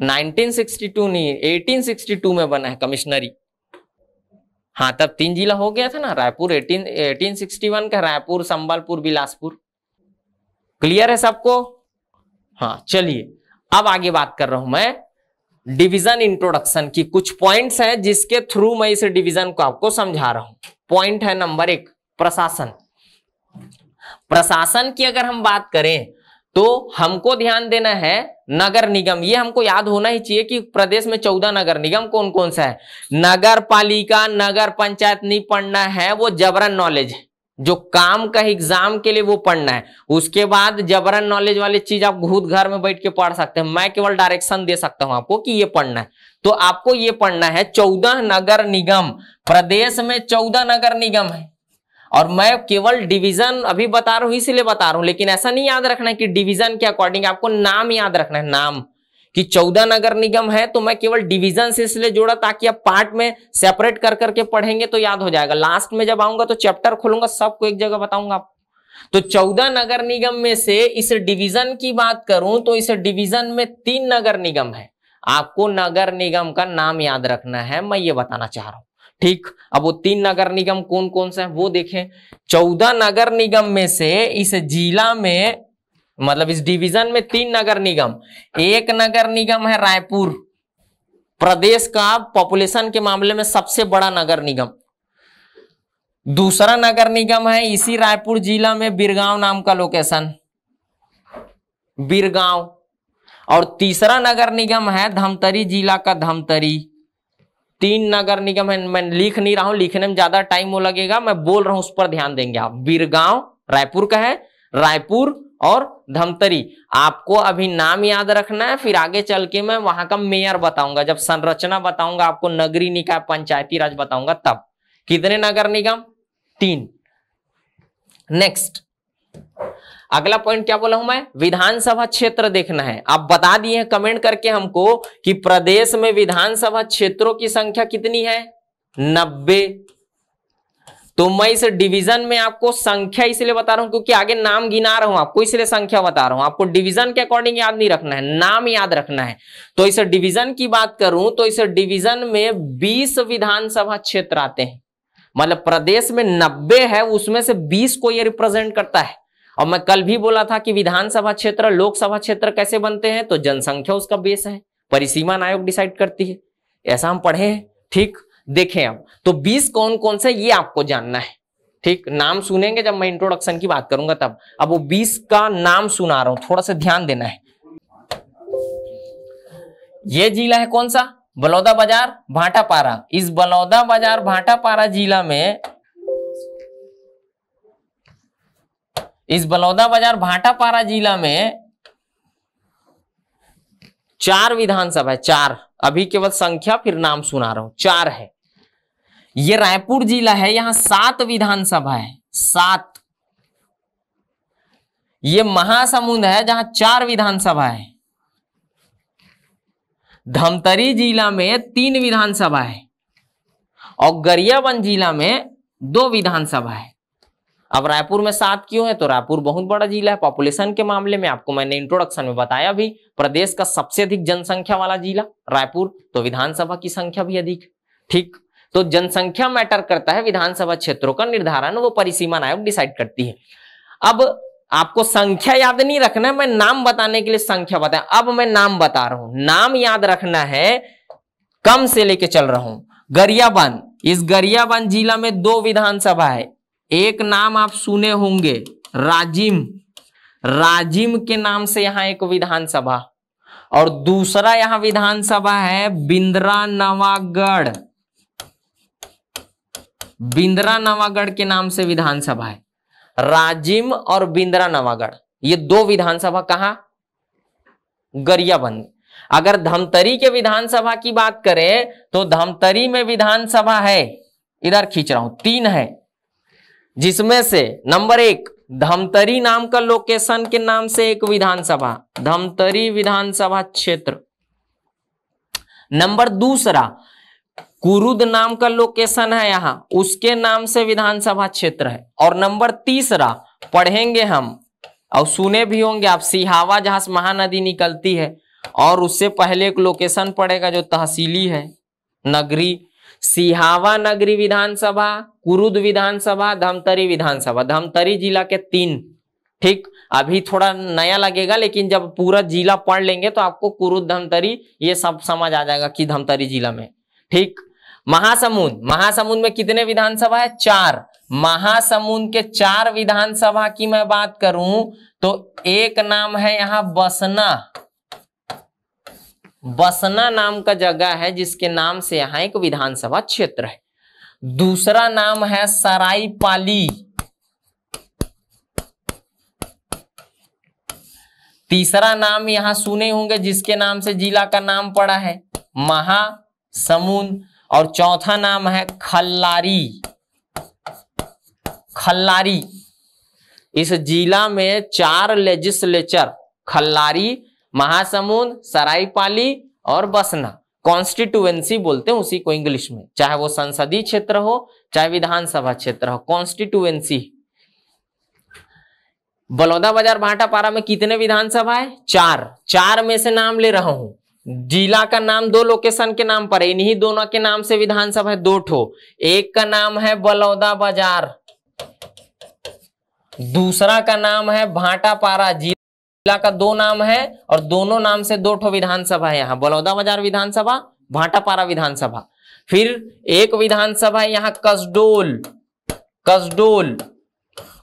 1962 नहीं 1862 में बना है कमिश्नरी हाँ तब तीन जिला हो गया था ना Raipur eighteen eighteen sixty one का रायपुर संबलपुर बिलासपुर क्लियर है सबको हाँ चलिए अब आगे बात कर रहा हूं मैं डिवीजन इंट्रोडक्शन की कुछ पॉइंट्स हैं जिसके थ्रू मैं इस डिवीजन को आपको समझा रहा हूं पॉइंट है नंबर एक प्रशासन प्रशासन की अगर हम बात करें तो हमको ध्यान देना है नगर निगम ये हमको याद होना ही चाहिए कि प्रदेश में चौदह नगर निगम कौन कौन सा है नगर पालिका नगर पंचायत नहीं पढ़ना है वो जबरन नॉलेज है जो काम का एग्जाम के लिए वो पढ़ना है उसके बाद जबरन नॉलेज वाली चीज आप खुद घर में बैठ के पढ़ सकते हैं मैं केवल डायरेक्शन दे सकता हूं आपको कि ये पढ़ना है तो आपको ये पढ़ना है चौदह नगर निगम प्रदेश में चौदह नगर निगम है और मैं केवल डिवीजन अभी बता रहा हूं इसीलिए बता रहा हूं लेकिन ऐसा नहीं याद रखना है कि डिवीजन के अकॉर्डिंग आपको नाम याद रखना है नाम कि चौदह नगर निगम है तो मैं केवल डिवीजन से इसलिए जोड़ा ताकि आप पार्ट में सेपरेट कर करके पढ़ेंगे तो याद हो जाएगा लास्ट में जब आऊंगा तो चैप्टर खोलूंगा सबको एक जगह बताऊंगा आप तो चौदह नगर निगम में से इस डिवीजन की बात करूं तो इस डिवीजन में तीन नगर निगम है आपको नगर निगम का नाम याद रखना है मैं ये बताना चाह रहा हूं ठीक अब वो तीन नगर निगम कौन कौन सा है वो देखें चौदह नगर निगम में से इस जिला में मतलब इस डिवीजन में तीन नगर निगम एक नगर निगम है रायपुर प्रदेश का पॉपुलेशन के मामले में सबसे बड़ा नगर निगम दूसरा नगर निगम है इसी रायपुर जिला में बिरगांव नाम का लोकेशन बिरगांव और तीसरा नगर निगम है धमतरी जिला का धमतरी तीन नगर निगम है मैं लिख नहीं रहा हूं लिखने में ज्यादा टाइम वो लगेगा मैं बोल रहा हूं उस पर ध्यान देंगे आप बीरगांव रायपुर का है रायपुर और धमतरी आपको अभी नाम याद रखना है फिर आगे चल के मैं वहां का मेयर बताऊंगा जब संरचना बताऊंगा आपको नगरी निकाय पंचायती राज बताऊंगा तब कितने नगर निगम तीन नेक्स्ट अगला पॉइंट क्या बोला हूं मैं विधानसभा क्षेत्र देखना है आप बता दिए कमेंट करके हमको कि प्रदेश में विधानसभा क्षेत्रों की संख्या कितनी है नब्बे तो मैं इस डिवीजन में आपको संख्या इसलिए बता रहा हूं क्योंकि आगे नाम गिना रहा हूं आपको इसलिए संख्या बता रहा हूं आपको डिवीजन के अकॉर्डिंग याद नहीं रखना है नाम याद रखना है तो इस डिवीजन की बात करूं तो इस डिवीजन में 20 विधानसभा क्षेत्र आते हैं मतलब प्रदेश में 90 है उसमें से 20 को ये रिप्रेजेंट करता है और मैं कल भी बोला था कि विधानसभा क्षेत्र लोकसभा क्षेत्र कैसे बनते हैं तो जनसंख्या उसका बेस है परिसीमा आयोग डिसाइड करती है ऐसा हम पढ़े हैं ठीक देखें अब तो 20 कौन कौन से ये आपको जानना है ठीक नाम सुनेंगे जब मैं इंट्रोडक्शन की बात करूंगा तब अब वो 20 का नाम सुना रहा हूं थोड़ा सा ध्यान देना है ये जिला है कौन सा बलौदा बाजार भाटापारा इस बलौदा बाजार भाटापारा जिला में इस बलौदा बाजार भाटापारा जिला में चार विधानसभा है चार अभी केवल संख्या फिर नाम सुना रहा हूं चार है ये रायपुर जिला है यहां सात विधानसभा है सात ये महासमुंद है जहां चार विधानसभा है धमतरी जिला में तीन विधानसभा है और गरियाबंद जिला में दो विधानसभा है अब रायपुर में सात क्यों है तो रायपुर बहुत बड़ा जिला है पॉपुलेशन के मामले में आपको मैंने इंट्रोडक्शन में बताया भी प्रदेश का सबसे अधिक जनसंख्या वाला जिला रायपुर तो विधानसभा की संख्या भी अधिक ठीक तो जनसंख्या मैटर करता है विधानसभा क्षेत्रों का निर्धारण वो परिसीमन आयोग डिसाइड करती है अब आपको संख्या याद नहीं रखना है मैं नाम बताने के लिए संख्या बताया अब मैं नाम बता रहा हूं नाम याद रखना है कम से लेके चल रहा हूं गरियाबंद इस गरियाबंद जिला में दो विधानसभा है एक नाम आप सुने होंगे राजिम राजिम के नाम से यहां एक विधानसभा और दूसरा यहां विधानसभा है बिंद्रा नवागढ़ बिंद्रा नवागढ़ के नाम से विधानसभा है राजिम और बिंद्रा नवागढ़ ये दो विधानसभा कहा गरियाबंद अगर धमतरी के विधानसभा की बात करें तो धमतरी में विधानसभा है इधर खींच रहा हूं तीन है जिसमें से नंबर एक धमतरी नाम का लोकेशन के नाम से एक विधानसभा धमतरी विधानसभा क्षेत्र नंबर दूसरा कुरुद नाम का लोकेशन है यहाँ उसके नाम से विधानसभा क्षेत्र है और नंबर तीसरा पढ़ेंगे हम और सुने भी होंगे आप सिहावा जहां से महानदी निकलती है और उससे पहले एक लोकेशन पड़ेगा जो तहसीली है नगरी सिहावा नगरी विधानसभा कुरुद विधानसभा धमतरी विधानसभा धमतरी जिला के तीन ठीक अभी थोड़ा नया लगेगा लेकिन जब पूरा जिला पढ़ लेंगे तो आपको कुरुद धमतरी ये सब समझ आ जाएगा कि धमतरी जिला में ठीक महासमुंद महासमुंद में कितने विधानसभा है चार महासमुंद के चार विधानसभा की मैं बात करूं तो एक नाम है यहां बसना बसना नाम का जगह है जिसके नाम से यहां एक विधानसभा क्षेत्र है दूसरा नाम है सराई पाली तीसरा नाम यहां सुने होंगे जिसके नाम से जिला का नाम पड़ा है महासमुंद और चौथा नाम है खल्लारी खल्लारी इस जिला में चार लेजिस्लेचर खल्लारी महासमुंद सरायपाली और बसना कॉन्स्टिट्युएंसी बोलते हैं उसी को इंग्लिश में चाहे वो संसदीय क्षेत्र हो चाहे विधानसभा क्षेत्र हो कॉन्स्टिट्युएंसी बलौदा बाजार पारा में कितने विधानसभा है चार चार में से नाम ले रहा हूं जिला का नाम दो लोकेशन के नाम पर इन्हीं दोनों के नाम से विधानसभा है दो ठो एक का नाम है बलौदा बाजार दूसरा का नाम है भाटापारा जिला जिला का दो नाम है और दोनों नाम से दो ठो विधानसभा है यहाँ बलौदाबाजार विधानसभा भाटापारा विधानसभा फिर एक विधानसभा है यहाँ कसडोल कसडोल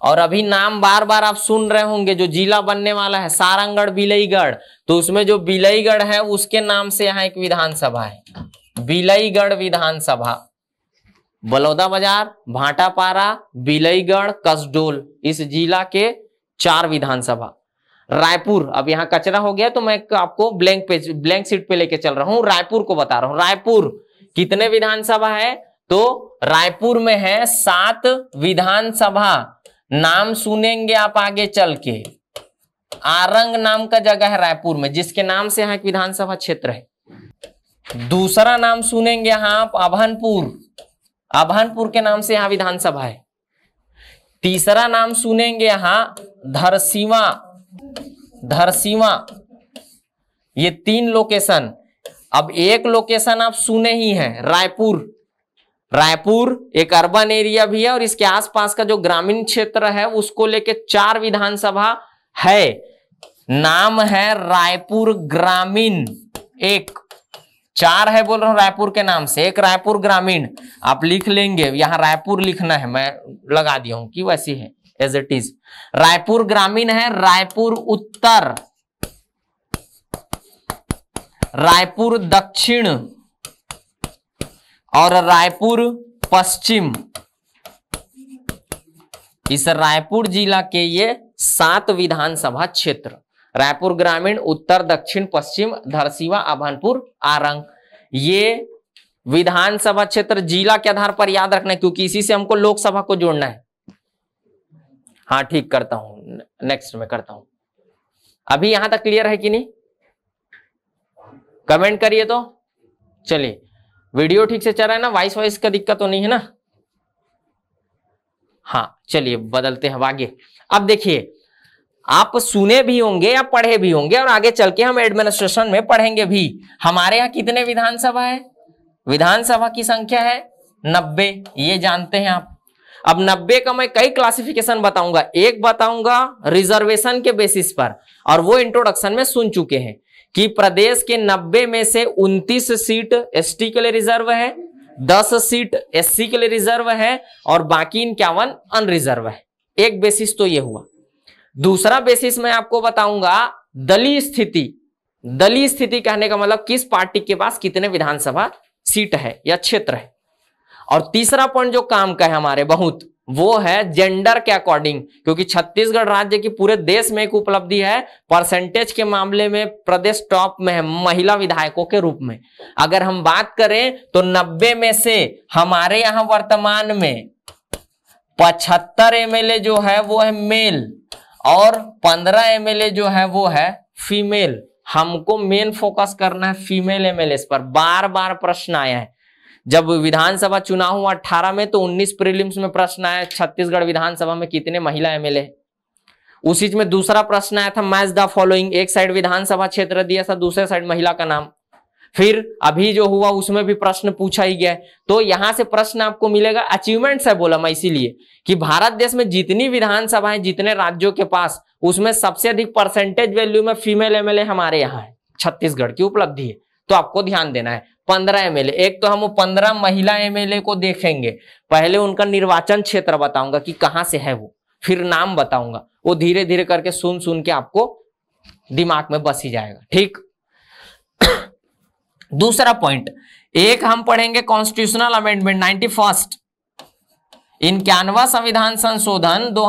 और अभी नाम बार बार आप सुन रहे होंगे जो जिला बनने वाला है सारंगढ़ बिलईगढ़ तो उसमें जो बिलईगढ़ है उसके नाम से यहाँ एक विधानसभा है बिलईगढ़ विधानसभा बलौदा बाजार भाटापारा बिलईगढ़ कसडोल इस जिला के चार विधानसभा रायपुर अब यहाँ कचरा हो गया तो मैं आपको ब्लैंक पेज ब्लैंक सीट पे लेके चल रहा हूँ रायपुर को बता रहा हूँ रायपुर कितने विधानसभा है तो रायपुर में है सात विधानसभा नाम सुनेंगे आप आगे चल के आरंग नाम का जगह है रायपुर में जिसके नाम से यहां एक विधानसभा क्षेत्र है दूसरा नाम सुनेंगे यहां आप अभनपुर अभनपुर के नाम से यहां विधानसभा है तीसरा नाम सुनेंगे यहां धरसीवा धरसीवा ये तीन लोकेशन अब एक लोकेशन आप सुने ही हैं रायपुर रायपुर एक अर्बन एरिया भी है और इसके आसपास का जो ग्रामीण क्षेत्र है उसको लेके चार विधानसभा है नाम है रायपुर ग्रामीण एक चार है बोल रहा हूं रायपुर के नाम से एक रायपुर ग्रामीण आप लिख लेंगे यहां रायपुर लिखना है मैं लगा दिया हूं कि वैसी है एज इट इज रायपुर ग्रामीण है रायपुर उत्तर रायपुर दक्षिण और रायपुर पश्चिम इस रायपुर जिला के ये सात विधानसभा क्षेत्र रायपुर ग्रामीण उत्तर दक्षिण पश्चिम धरसीवा अभनपुर आरंग ये विधानसभा क्षेत्र जिला के आधार पर याद रखना है क्योंकि इसी से हमको लोकसभा को जोड़ना है हाँ ठीक करता हूँ नेक्स्ट में करता हूँ अभी यहां तक क्लियर है कि नहीं कमेंट करिए तो चलिए वीडियो ठीक से चल रहा है ना वॉइस वॉइस का दिक्कत तो नहीं है ना हाँ चलिए बदलते हैं आगे अब देखिए आप सुने भी होंगे या पढ़े भी होंगे और आगे चल के हम एडमिनिस्ट्रेशन में पढ़ेंगे भी हमारे यहाँ कितने विधानसभा है विधानसभा की संख्या है नब्बे ये जानते हैं आप अब नब्बे का मैं कई क्लासिफिकेशन बताऊंगा एक बताऊंगा रिजर्वेशन के बेसिस पर और वो इंट्रोडक्शन में सुन चुके हैं कि प्रदेश के नब्बे में से उन्तीस सीट एसटी के लिए रिजर्व है दस सीट एससी के लिए रिजर्व है और बाकी इनक्यावन अनरिजर्व है एक बेसिस तो ये हुआ दूसरा बेसिस मैं आपको बताऊंगा दली स्थिति दली स्थिति कहने का मतलब किस पार्टी के पास कितने विधानसभा सीट है या क्षेत्र है और तीसरा पॉइंट जो काम का है हमारे बहुत वो है जेंडर के अकॉर्डिंग क्योंकि छत्तीसगढ़ राज्य की पूरे देश में एक उपलब्धि है परसेंटेज के मामले में प्रदेश टॉप में है महिला विधायकों के रूप में अगर हम बात करें तो 90 में से हमारे यहां वर्तमान में 75 एमएलए जो है वो है मेल और 15 एमएलए जो है वो है फीमेल हमको मेन फोकस करना है फीमेल एमएलए पर बार बार प्रश्न आया है जब विधानसभा चुनाव हुआ अठारह में तो उन्नीस प्रीलिम्स में प्रश्न आया छत्तीसगढ़ विधानसभा में कितने महिला एमएलए उसी में दूसरा प्रश्न आया था मैच द फॉलोइंग एक साइड विधानसभा क्षेत्र दिया था दूसरे साइड महिला का नाम फिर अभी जो हुआ उसमें भी प्रश्न पूछा ही गया तो यहां से प्रश्न आपको मिलेगा अचीवमेंट्स है बोला मैं इसीलिए कि भारत देश में जितनी विधानसभाएं जितने राज्यों के पास उसमें सबसे अधिक परसेंटेज वैल्यू में फीमेल एमएलए हमारे यहाँ है छत्तीसगढ़ की उपलब्धि है तो आपको ध्यान देना है पंद्रह एमएलए एक तो हम पंद्रह महिला एमएलए को देखेंगे पहले उनका निर्वाचन क्षेत्र बताऊंगा कि कहां से है वो फिर नाम बताऊंगा वो धीरे धीरे करके सुन सुन के आपको दिमाग में बस ही जाएगा ठीक दूसरा पॉइंट एक हम पढ़ेंगे कॉन्स्टिट्यूशनल अमेंडमेंट नाइन्टी फर्स्ट इक्यानवा संविधान संशोधन दो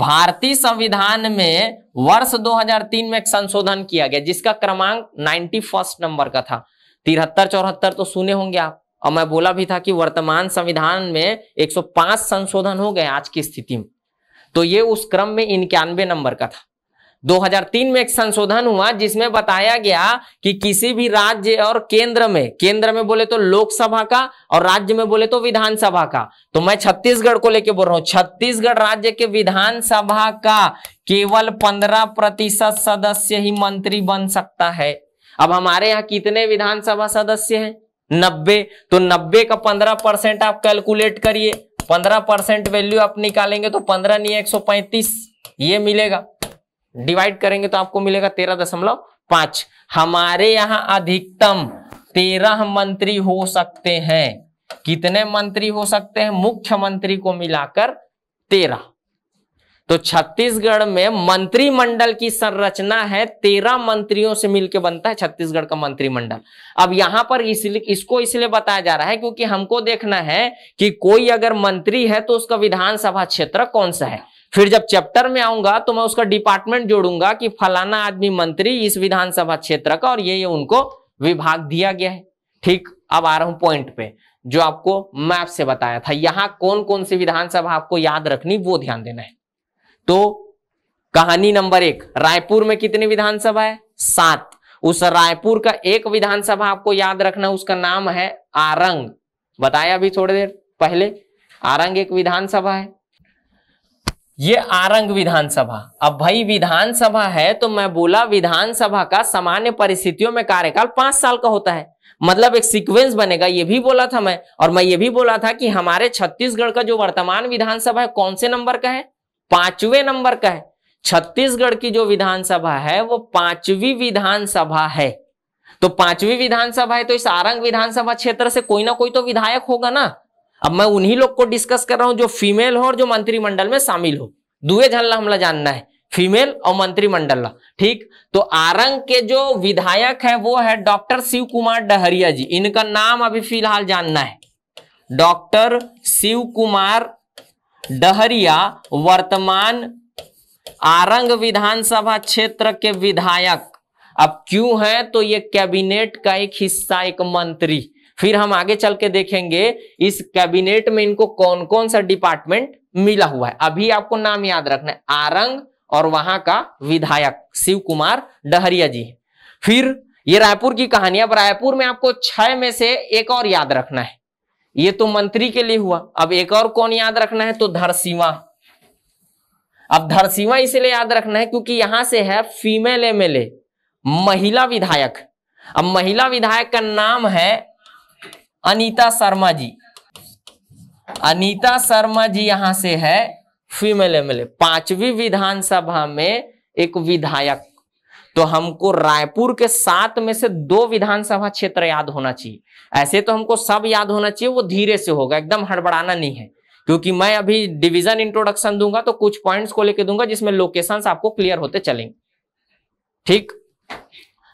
भारतीय संविधान में वर्ष 2003 में एक संशोधन किया गया जिसका क्रमांक नाइन्टी फर्स्ट नंबर का था तिहत्तर चौहत्तर तो सुने होंगे आप और मैं बोला भी था कि वर्तमान संविधान में 105 संशोधन हो गए आज की स्थिति में तो ये उस क्रम में इक्यानवे नंबर का था 2003 में एक संशोधन हुआ जिसमें बताया गया कि किसी भी राज्य और केंद्र में केंद्र में बोले तो लोकसभा का और राज्य में बोले तो विधानसभा का तो मैं छत्तीसगढ़ को लेके बोल रहा हूं छत्तीसगढ़ राज्य के विधानसभा का केवल 15 प्रतिशत सदस्य ही मंत्री बन सकता है अब हमारे यहाँ कितने विधानसभा सदस्य है नब्बे तो नब्बे का पंद्रह परसेंट आप कैलकुलेट करिए पंद्रह परसेंट वैल्यू आप निकालेंगे तो पंद्रह नहीं एक सौ पैंतीस ये मिलेगा डिवाइड करेंगे तो आपको मिलेगा तेरह दशमलव पांच हमारे यहां अधिकतम तेरह मंत्री हो सकते हैं कितने मंत्री हो सकते हैं मुख्यमंत्री को मिलाकर तेरह तो छत्तीसगढ़ में मंत्रिमंडल की संरचना है तेरह मंत्रियों से मिलकर बनता है छत्तीसगढ़ का मंत्रिमंडल अब यहां पर इसलिए इसको इसलिए बताया जा रहा है क्योंकि हमको देखना है कि कोई अगर मंत्री है तो उसका विधानसभा क्षेत्र कौन सा है फिर जब चैप्टर में आऊंगा तो मैं उसका डिपार्टमेंट जोड़ूंगा कि फलाना आदमी मंत्री इस विधानसभा क्षेत्र का और ये ये उनको विभाग दिया गया है ठीक अब आ रहा हूं पॉइंट पे जो आपको मैप से बताया था यहां कौन कौन सी विधानसभा आपको याद रखनी वो ध्यान देना है तो कहानी नंबर एक रायपुर में कितनी विधानसभा है सात उस रायपुर का एक विधानसभा आपको याद रखना उसका नाम है आरंग बताया अभी थोड़ी देर पहले आरंग एक विधानसभा है ये आरंग विधानसभा अब भाई विधानसभा है तो मैं बोला विधानसभा का सामान्य परिस्थितियों में कार्यकाल पांच साल का होता है मतलब एक सीक्वेंस बनेगा ये भी बोला था मैं और मैं ये भी बोला था कि हमारे छत्तीसगढ़ का जो वर्तमान विधानसभा है कौन से नंबर का है पांचवें नंबर का है छत्तीसगढ़ की जो विधानसभा है वो पांचवी विधानसभा है तो पांचवी विधानसभा है तो इस आरंग विधानसभा क्षेत्र से कोई ना कोई तो विधायक होगा ना अब मैं उन्हीं लोग को डिस्कस कर रहा हूं जो फीमेल हो और जो मंत्रिमंडल में शामिल हो दुए झल्ला हमला जानना है फीमेल और मंत्रिमंडल ठीक तो आरंग के जो विधायक है वो है डॉक्टर शिव कुमार डहरिया जी इनका नाम अभी फिलहाल जानना है डॉक्टर शिव कुमार डहरिया वर्तमान आरंग विधानसभा क्षेत्र के विधायक अब क्यों है तो ये कैबिनेट का एक हिस्सा एक मंत्री फिर हम आगे चल के देखेंगे इस कैबिनेट में इनको कौन कौन सा डिपार्टमेंट मिला हुआ है अभी आपको नाम याद रखना है आरंग और वहां का विधायक शिव कुमार डहरिया जी फिर ये रायपुर की कहानी अब रायपुर में आपको छह में से एक और याद रखना है ये तो मंत्री के लिए हुआ अब एक और कौन याद रखना है तो धरसीमा अब धरसीमा इसलिए याद रखना है क्योंकि यहां से है फीमेल एमएलए महिला विधायक अब महिला विधायक का नाम है अनीता शर्मा जी अनीता शर्मा जी यहां से है फीमेल एमएलए पांचवी विधानसभा में एक विधायक तो हमको रायपुर के सात में से दो विधानसभा क्षेत्र याद होना चाहिए ऐसे तो हमको सब याद होना चाहिए वो धीरे से होगा एकदम हड़बड़ाना नहीं है क्योंकि मैं अभी डिवीजन इंट्रोडक्शन दूंगा तो कुछ पॉइंट्स को लेके दूंगा जिसमें लोकेशंस आपको क्लियर होते चलेंगे ठीक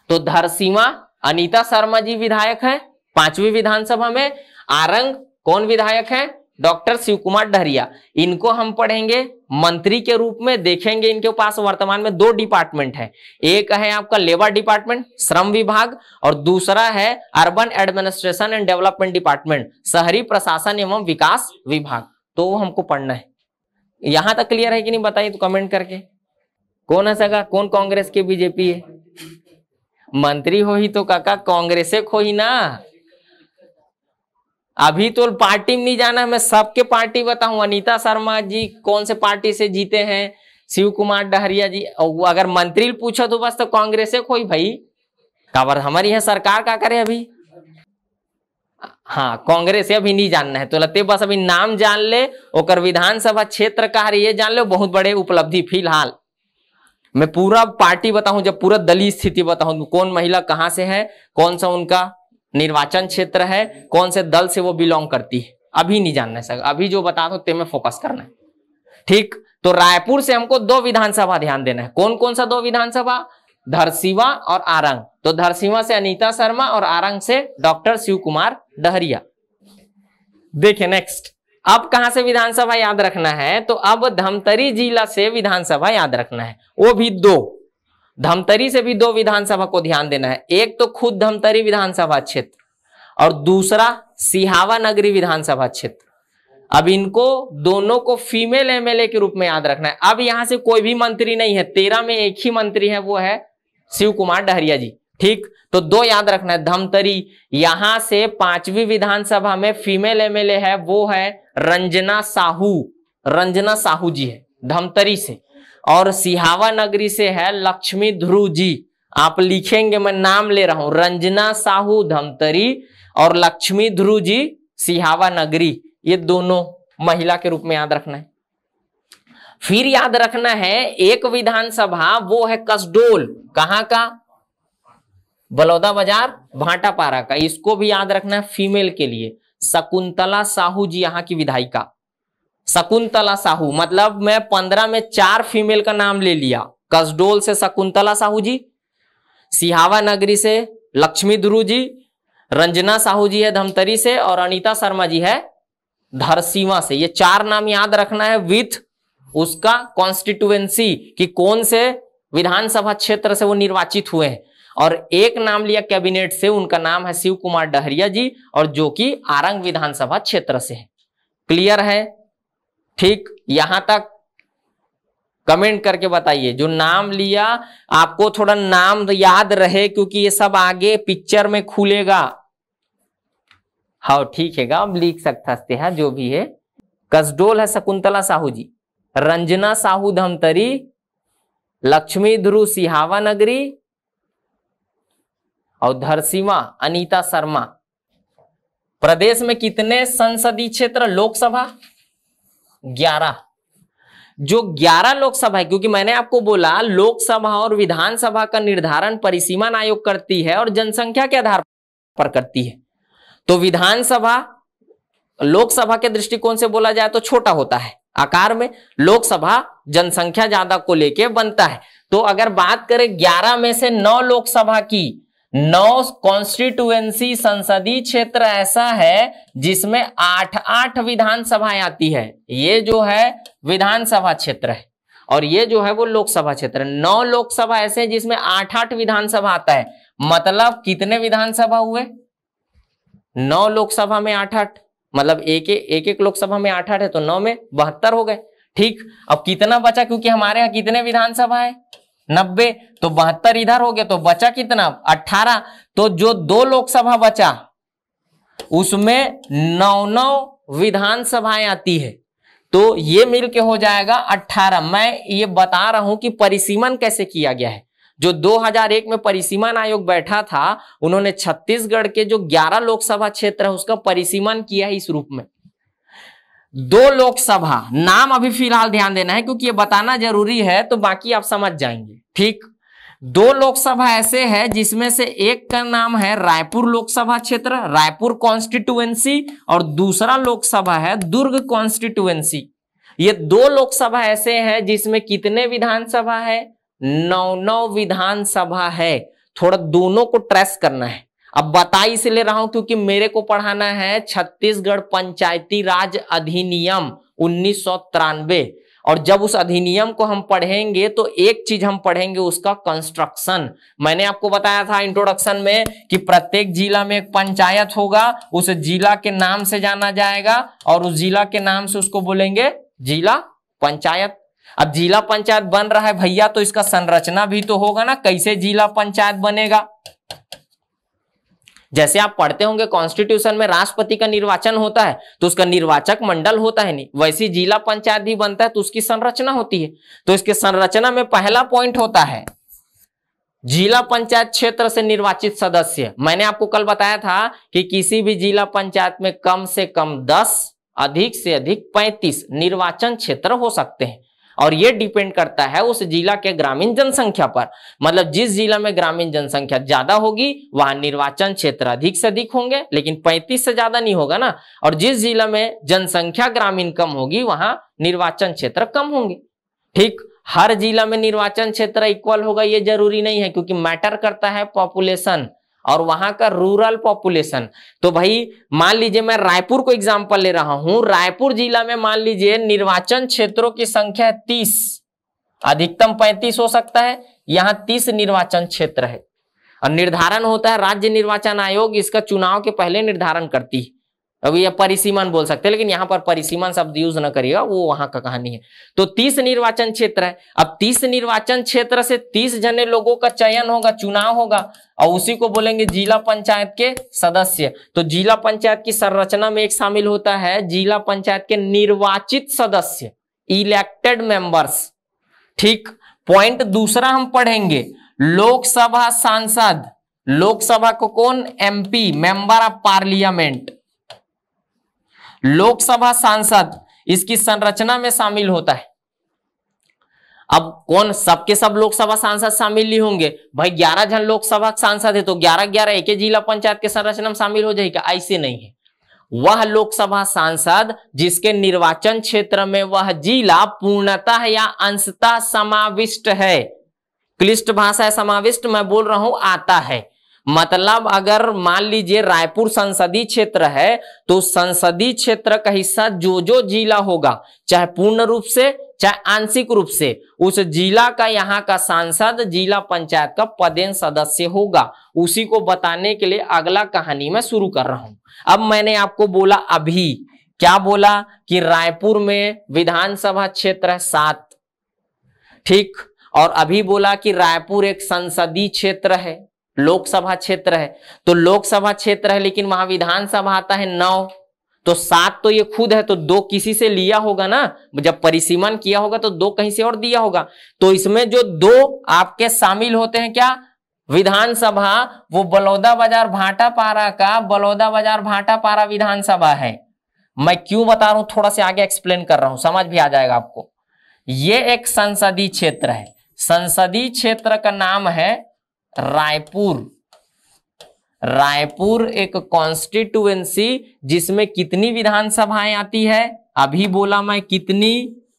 तो धरसीमा अनीता शर्मा जी विधायक हैं पांचवी विधानसभा में आरंग कौन विधायक है डॉक्टर शिव कुमार डहरिया इनको हम पढ़ेंगे मंत्री के रूप में देखेंगे इनके पास वर्तमान में दो डिपार्टमेंट है एक है आपका लेबर डिपार्टमेंट श्रम विभाग और दूसरा है urban administration and development department शहरी प्रशासन एवं विकास विभाग तो वो हमको पढ़ना है यहां तक क्लियर है कि नहीं बताइए तो कमेंट करके कौन है सगा कौन कांग्रेस के बीजेपी है मंत्री हो ही तो काका कांग्रेस खो ही ना अभी तो पार्टी में नहीं जाना है मैं सबके पार्टी बताऊं अनीता शर्मा जी कौन से पार्टी से जीते हैं शिव कुमार डहरिया जी और अगर मंत्री पूछो तो बस तो कांग्रेस कोई भाई काबर हमारी यहाँ सरकार का करे अभी हाँ कांग्रेस अभी नहीं जानना है तो लते बस अभी नाम जान ले और विधानसभा क्षेत्र का हर ये जान लो बहुत बड़े उपलब्धि फिलहाल मैं पूरा पार्टी बताऊं जब पूरा दलीय स्थिति बताऊं कौन महिला कहाँ से है कौन सा उनका निर्वाचन क्षेत्र है कौन से दल से वो बिलोंग करती है अभी नहीं जानना सर अभी जो बता दो में फोकस करना है ठीक तो रायपुर से हमको दो विधानसभा ध्यान देना है कौन कौन सा दो विधानसभा धरसीवा और आरंग तो धरसीवा से अनीता शर्मा और आरंग से डॉक्टर शिव कुमार डहरिया देखिए नेक्स्ट अब कहां से विधानसभा याद रखना है तो अब धमतरी जिला से विधानसभा याद रखना है वो भी दो धमतरी से भी दो विधानसभा को ध्यान देना है एक तो खुद धमतरी विधानसभा क्षेत्र और दूसरा सिहावा नगरी विधानसभा क्षेत्र अब इनको दोनों को फीमेल एमएलए के रूप में याद रखना है अब यहां से कोई भी मंत्री नहीं है तेरह में एक ही मंत्री है वो है शिव कुमार डहरिया जी ठीक तो दो याद रखना है धमतरी यहां से पांचवी विधानसभा में फीमेल एमएलए है वो है रंजना साहू रंजना साहू जी है धमतरी से और सिहावा नगरी से है लक्ष्मी ध्रुव जी आप लिखेंगे मैं नाम ले रहा हूं रंजना साहू धमतरी और लक्ष्मी ध्रुव जी सिहावा नगरी ये दोनों महिला के रूप में याद रखना है फिर याद रखना है एक विधानसभा वो है कसडोल कहाँ का बलौदा बाजार भाटापारा का इसको भी याद रखना है फीमेल के लिए शकुंतला साहू जी यहाँ की विधायिका शकुंतला साहू मतलब मैं पंद्रह में चार फीमेल का नाम ले लिया कसडोल से शकुंतला साहू जी सिहावा नगरी से लक्ष्मी ध्रुव जी रंजना साहू जी है धमतरी से और अनीता शर्मा जी है धरसीमा से ये चार नाम याद रखना है विथ उसका कॉन्स्टिट्युएंसी कि कौन से विधानसभा क्षेत्र से वो निर्वाचित हुए हैं और एक नाम लिया कैबिनेट से उनका नाम है शिव कुमार डहरिया जी और जो कि आरंग विधानसभा क्षेत्र से है क्लियर है ठीक यहां तक कमेंट करके बताइए जो नाम लिया आपको थोड़ा नाम याद रहे क्योंकि ये सब आगे पिक्चर में खुलेगा हाँ ठीक है अब लिख सकते हैं जो भी है कसडोल है शकुंतला साहू जी रंजना साहू धमतरी लक्ष्मी ध्रुव सिहावा नगरी और धरसीमा अनीता शर्मा प्रदेश में कितने संसदीय क्षेत्र लोकसभा ग्यारह जो 11 लोकसभा है क्योंकि मैंने आपको बोला लोकसभा और विधानसभा का निर्धारण परिसीमन आयोग करती है और जनसंख्या के आधार पर करती है तो विधानसभा लोकसभा के दृष्टिकोण से बोला जाए तो छोटा होता है आकार में लोकसभा जनसंख्या ज्यादा को लेके बनता है तो अगर बात करें 11 में से 9 लोकसभा की नौ कॉन्स्टिट्युएंसी संसदीय क्षेत्र ऐसा है जिसमें आठ आठ विधानसभाएं आती है ये जो है विधानसभा क्षेत्र है और ये जो है वो लोकसभा क्षेत्र नौ लोकसभा ऐसे हैं जिसमें आठ आठ विधानसभा आता है मतलब कितने विधानसभा हुए नौ लोकसभा में आठ आठ मतलब एक एक एक लोकसभा में आठ आठ है तो नौ में बहत्तर हो गए ठीक अब कितना बचा क्योंकि हमारे यहाँ कितने विधानसभा है नब्बे तो बहत्तर इधर हो गया तो बचा कितना अट्ठारह तो जो दो लोकसभा बचा उसमें नौ नौ विधानसभाएं आती है तो ये मिलके हो जाएगा अट्ठारह मैं ये बता रहा हूं कि परिसीमन कैसे किया गया है जो 2001 में परिसीमन आयोग बैठा था उन्होंने छत्तीसगढ़ के जो 11 लोकसभा क्षेत्र है उसका परिसीमन किया है इस रूप में दो लोकसभा नाम अभी फिलहाल ध्यान देना है क्योंकि ये बताना जरूरी है तो बाकी आप समझ जाएंगे ठीक दो लोकसभा ऐसे है जिसमें से एक का नाम है रायपुर लोकसभा क्षेत्र रायपुर कॉन्स्टिट्युएंसी और दूसरा लोकसभा है दुर्ग कॉन्स्टिट्युएंसी ये दो लोकसभा ऐसे है जिसमें कितने विधानसभा है नौ नौ विधानसभा है थोड़ा दोनों को ट्रेस करना है अब बता इसलिए रहा हूं क्योंकि मेरे को पढ़ाना है छत्तीसगढ़ पंचायती राज अधिनियम उन्नीस और जब उस अधिनियम को हम पढ़ेंगे तो एक चीज हम पढ़ेंगे उसका कंस्ट्रक्शन मैंने आपको बताया था इंट्रोडक्शन में कि प्रत्येक जिला में एक पंचायत होगा उसे जिला के नाम से जाना जाएगा और उस जिला के नाम से उसको बोलेंगे जिला पंचायत अब जिला पंचायत बन रहा है भैया तो इसका संरचना भी तो होगा ना कैसे जिला पंचायत बनेगा जैसे आप पढ़ते होंगे कॉन्स्टिट्यूशन में राष्ट्रपति का निर्वाचन होता है तो उसका निर्वाचक मंडल होता है नहीं वैसे जिला पंचायत भी बनता है तो उसकी संरचना होती है तो इसके संरचना में पहला पॉइंट होता है जिला पंचायत क्षेत्र से निर्वाचित सदस्य मैंने आपको कल बताया था कि किसी भी जिला पंचायत में कम से कम दस अधिक से अधिक पैंतीस निर्वाचन क्षेत्र हो सकते हैं और ये डिपेंड करता है उस जिला के ग्रामीण जनसंख्या पर मतलब जिस जिला में ग्रामीण जनसंख्या ज्यादा होगी वहां निर्वाचन क्षेत्र अधिक से अधिक होंगे लेकिन 35 से ज्यादा नहीं होगा ना और जिस जिला में जनसंख्या ग्रामीण कम होगी वहां निर्वाचन क्षेत्र कम होंगे ठीक हर जिला में निर्वाचन क्षेत्र इक्वल होगा ये जरूरी नहीं है क्योंकि मैटर करता है पॉपुलेशन और वहां का रूरल पॉपुलेशन तो भाई मान लीजिए मैं रायपुर को एग्जाम्पल ले रहा हूं रायपुर जिला में मान लीजिए निर्वाचन क्षेत्रों की संख्या तीस अधिकतम पैंतीस हो सकता है यहाँ तीस निर्वाचन क्षेत्र है और निर्धारण होता है राज्य निर्वाचन आयोग इसका चुनाव के पहले निर्धारण करती है अभी यह परिसीमन बोल सकते हैं लेकिन यहाँ पर परिसीमन शब्द यूज ना करिएगा वो वहां का कहानी है तो तीस निर्वाचन क्षेत्र है अब तीस निर्वाचन क्षेत्र से तीस जने लोगों का चयन होगा चुनाव होगा और उसी को बोलेंगे जिला पंचायत के सदस्य तो जिला पंचायत की संरचना में एक शामिल होता है जिला पंचायत के निर्वाचित सदस्य इलेक्टेड मेंबर्स ठीक पॉइंट दूसरा हम पढ़ेंगे लोकसभा सांसद लोकसभा को कौन MP member of parliament Lok Sabha सांसद इसकी संरचना में शामिल होता है अब कौन सबके सब, सब लोकसभा सांसद शामिल नहीं होंगे भाई ग्यारह जन लोकसभा सांसद है तो ग्यारह ग्यारह एक जिला पंचायत के संरचना में शामिल हो जाएगा ऐसे नहीं है वह लोकसभा सांसद जिसके निर्वाचन क्षेत्र में वह जिला पूर्णतः या अंशतः समाविष्ट है क्लिष्ट भाषा समाविष्ट मैं बोल रहा हूं आता है मतलब अगर मान लीजिए रायपुर संसदीय क्षेत्र है तो संसदीय क्षेत्र का हिस्सा जो जो जिला होगा चाहे पूर्ण रूप से चाहे आंशिक रूप से उस जिला का यहाँ का सांसद जिला पंचायत का पदेन सदस्य होगा उसी को बताने के लिए अगला कहानी मैं शुरू कर रहा हूं अब मैंने आपको बोला अभी क्या बोला कि रायपुर में विधानसभा क्षेत्र है सात ठीक और अभी बोला कि रायपुर एक संसदीय क्षेत्र है लोकसभा क्षेत्र है तो लोकसभा क्षेत्र है लेकिन वहां विधानसभा आता है नौ तो सात तो ये खुद है तो दो किसी से लिया होगा ना जब परिसीमन किया होगा तो दो कहीं से और दिया होगा तो इसमें जो दो आपके शामिल होते हैं क्या विधानसभा वो बलौदा बाजार भाटापारा का बलौदा बाजार भाटापारा विधानसभा है मैं क्यों बता रहा हूं थोड़ा से आगे एक्सप्लेन कर रहा हूं समझ भी आ जाएगा आपको ये एक संसदीय क्षेत्र है संसदीय क्षेत्र का नाम है रायपुर रायपुर एक कॉन्स्टिट्युएंसी जिसमें कितनी विधानसभाएं आती है अभी बोला मैं कितनी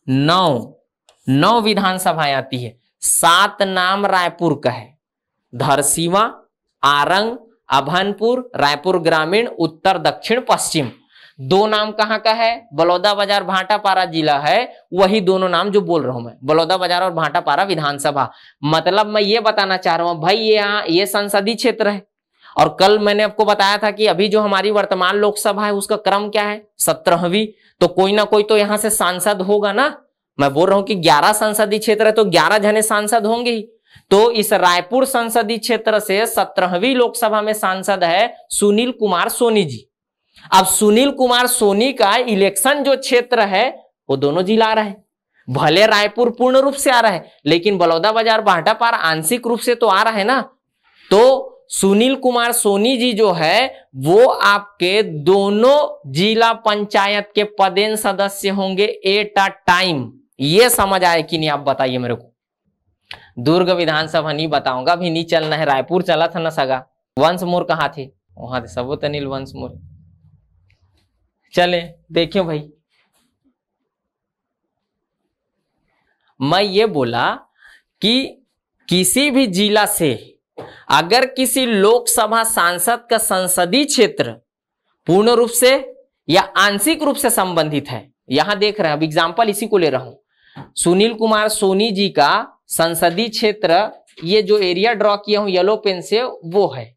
नौ नौ विधानसभाएं आती है सात नाम रायपुर का है धरसीवा आरंग अभनपुर रायपुर ग्रामीण उत्तर दक्षिण पश्चिम दो नाम कहाँ का है बलौदा बाजार भाटापारा जिला है वही दोनों नाम जो बोल रहा हूं मैं बलौदा बाजार और भाटापारा विधानसभा मतलब मैं ये बताना चाह रहा हूं भाई ये यहाँ ये संसदीय क्षेत्र है और कल मैंने आपको बताया था कि अभी जो हमारी वर्तमान लोकसभा है उसका क्रम क्या है सत्रहवीं तो कोई ना कोई तो यहाँ से सांसद होगा ना मैं बोल रहा हूं कि ग्यारह संसदीय क्षेत्र है तो ग्यारह जने सांसद होंगे ही तो इस रायपुर संसदीय क्षेत्र से सत्रहवीं लोकसभा में सांसद है सुनील कुमार सोनी जी अब सुनील कुमार सोनी का इलेक्शन जो क्षेत्र है वो दोनों जिला आ रहा है भले रायपुर पूर्ण रूप से आ रहा है लेकिन बलौदा बाजार पार आंशिक रूप से तो आ रहा है ना तो सुनील कुमार सोनी जी जो है वो आपके दोनों जिला पंचायत के पदेन सदस्य होंगे एट अ टाइम ये समझ आए कि नहीं आप बताइए मेरे को दुर्ग विधानसभा नहीं बताऊंगा अभी नहीं चलना है रायपुर चला था ना सगा वंश मोर कहा थे वहां थे सबोतनील वंश मोर चले देखियो भाई मैं ये बोला कि किसी भी जिला से अगर किसी लोकसभा सांसद का संसदीय क्षेत्र पूर्ण रूप से या आंशिक रूप से संबंधित है यहां देख रहे हैं अब एग्जाम्पल इसी को ले रहा हूं सुनील कुमार सोनी जी का संसदीय क्षेत्र ये जो एरिया ड्रॉ किया हूं येलो पेन से वो है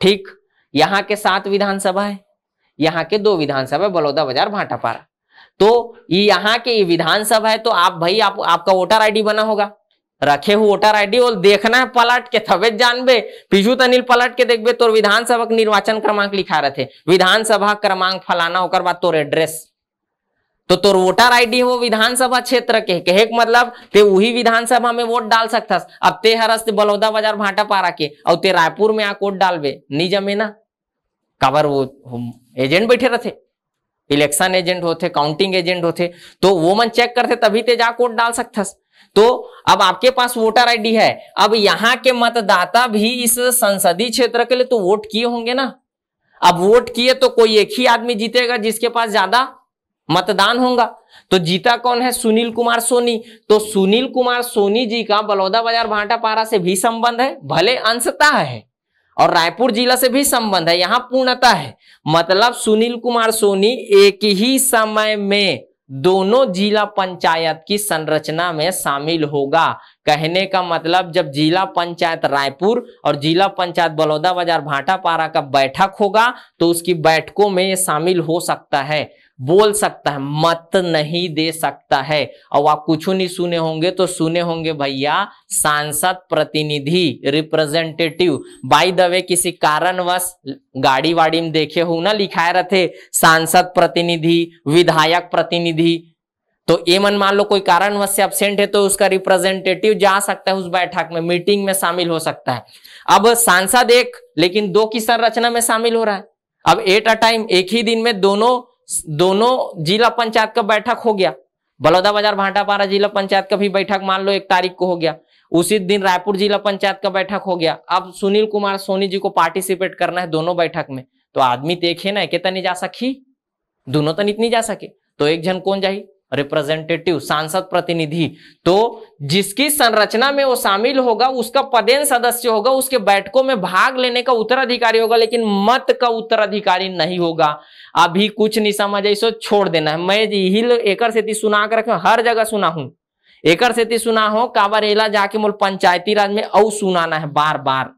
ठीक यहां के सात विधानसभा है यहाँ के दो विधानसभा बलौदा बाजार भाटापारा तो यहाँ के विधानसभा है तो आप भाई आप आपका वोटर आईडी बना होगा रखे हुए वोटर आईडी और देखना है पलट के तबे जानबे पीछू तनिल पलट के देखबे तो विधानसभा निर्वाचन क्रमांक लिखा रहे थे विधानसभा क्रमांक फलाना होकर बाद तोर एड्रेस तो तोर वोटर आईडी हो विधानसभा क्षेत्र के कहे मतलब ते वही विधानसभा में वोट डाल सकता अब ते हरस बलौदा बाजार भाटापारा के और ते रायपुर में आ वोट डालबे नहीं ना काबर वो एजेंट बैठे रहते इलेक्शन एजेंट होते काउंटिंग एजेंट होते तो वो मन चेक करते तभी ते जा कोट डाल सकता तो अब आपके पास वोटर आईडी है अब यहाँ के मतदाता भी इस संसदीय क्षेत्र के लिए तो वोट किए होंगे ना अब वोट किए तो कोई एक ही आदमी जीतेगा जिसके पास ज्यादा मतदान होगा तो जीता कौन है सुनील कुमार सोनी तो सुनील कुमार सोनी जी का बलौदा बाजार भाटा पारा से भी संबंध है भले अंशता है और रायपुर जिला से भी संबंध है यहाँ पूर्णता है मतलब सुनील कुमार सोनी एक ही समय में दोनों जिला पंचायत की संरचना में शामिल होगा कहने का मतलब जब जिला पंचायत रायपुर और जिला पंचायत बलौदा बाजार भाटापारा का बैठक होगा तो उसकी बैठकों में ये शामिल हो सकता है बोल सकता है मत नहीं दे सकता है और आप कुछ नहीं सुने होंगे तो सुने होंगे भैया सांसद प्रतिनिधि रिप्रेजेंटेटिव बाई द वे किसी कारणवश गाड़ी वाड़ी में देखे हो ना लिखाए रहते सांसद प्रतिनिधि विधायक प्रतिनिधि तो ये मन मान लो कोई कारणवश से एबसेंट है तो उसका रिप्रेजेंटेटिव जा सकता है उस बैठक में मीटिंग में शामिल हो सकता है अब सांसद एक लेकिन दो की संरचना में शामिल हो रहा है अब एट अ टाइम एक ही दिन में दोनों दोनों जिला पंचायत का बैठक हो गया बलौदाबाजार भाटापारा जिला पंचायत का भी बैठक मान लो एक तारीख को हो गया उसी दिन रायपुर जिला पंचायत का बैठक हो गया अब सुनील कुमार सोनी जी को पार्टिसिपेट करना है दोनों बैठक में तो आदमी देखे ना के नहीं जा सकी दोनों तो नहीं जा सके तो एक जन कौन जाए रिप्रेजेंटेटिव सांसद प्रतिनिधि तो जिसकी संरचना में वो शामिल होगा उसका पदेन सदस्य होगा उसके बैठकों में भाग लेने का उत्तराधिकारी होगा लेकिन मत का उत्तराधिकारी नहीं होगा अभी कुछ नहीं समझ है इसको छोड़ देना है मैं यही एक सुना कर रखे हर जगह सुना हूं एक सुना हो काबरेला जाके मोल पंचायती राज में औ सुनाना है बार बार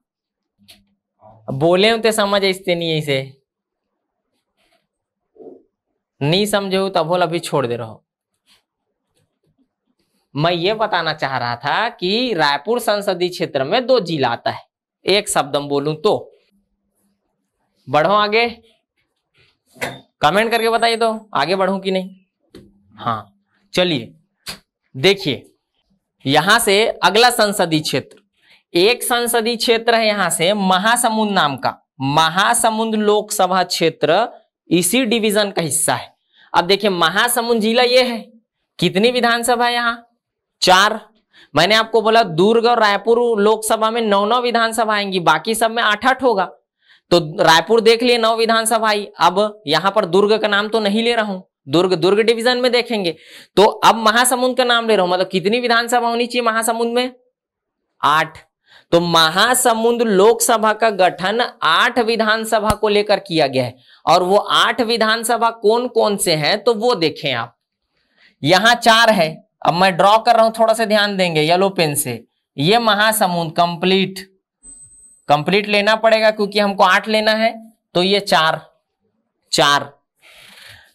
बोले होते समझ इसते नहीं इसे नहीं समझे तब अभी छोड़ दे रहो मैं ये बताना चाह रहा था कि रायपुर संसदीय क्षेत्र में दो जिला आता है एक शब्द में बोलूं तो बढ़ो आगे कमेंट करके बताइए तो आगे बढ़ू कि नहीं हाँ चलिए देखिए यहां से अगला संसदीय क्षेत्र एक संसदीय क्षेत्र है यहां से महासमुंद नाम का महासमुंद लोकसभा क्षेत्र इसी डिवीजन का हिस्सा है अब देखिए महासमुंद जिला यह है कितनी विधानसभा यहाँ चार मैंने आपको बोला दुर्ग और रायपुर लोकसभा में नौ नौ विधानसभा आएंगी बाकी सब में आठ आठ होगा तो रायपुर देख लिए नौ विधानसभा आई अब यहां पर दुर्ग का नाम तो नहीं ले रहा हूं दुर्ग दुर्ग डिवीजन में देखेंगे तो अब महासमुंद का नाम ले रहा हूं मतलब कितनी विधानसभा होनी चाहिए महासमुंद में आठ तो महासमुंद लोकसभा का गठन आठ विधानसभा को लेकर किया गया है और वो आठ विधानसभा कौन कौन से हैं तो वो देखें आप यहां चार है अब मैं ड्रॉ कर रहा हूं थोड़ा सा ध्यान देंगे येलो पेन से ये महासमुंद कंप्लीट कंप्लीट लेना पड़ेगा क्योंकि हमको आठ लेना है तो ये चार चार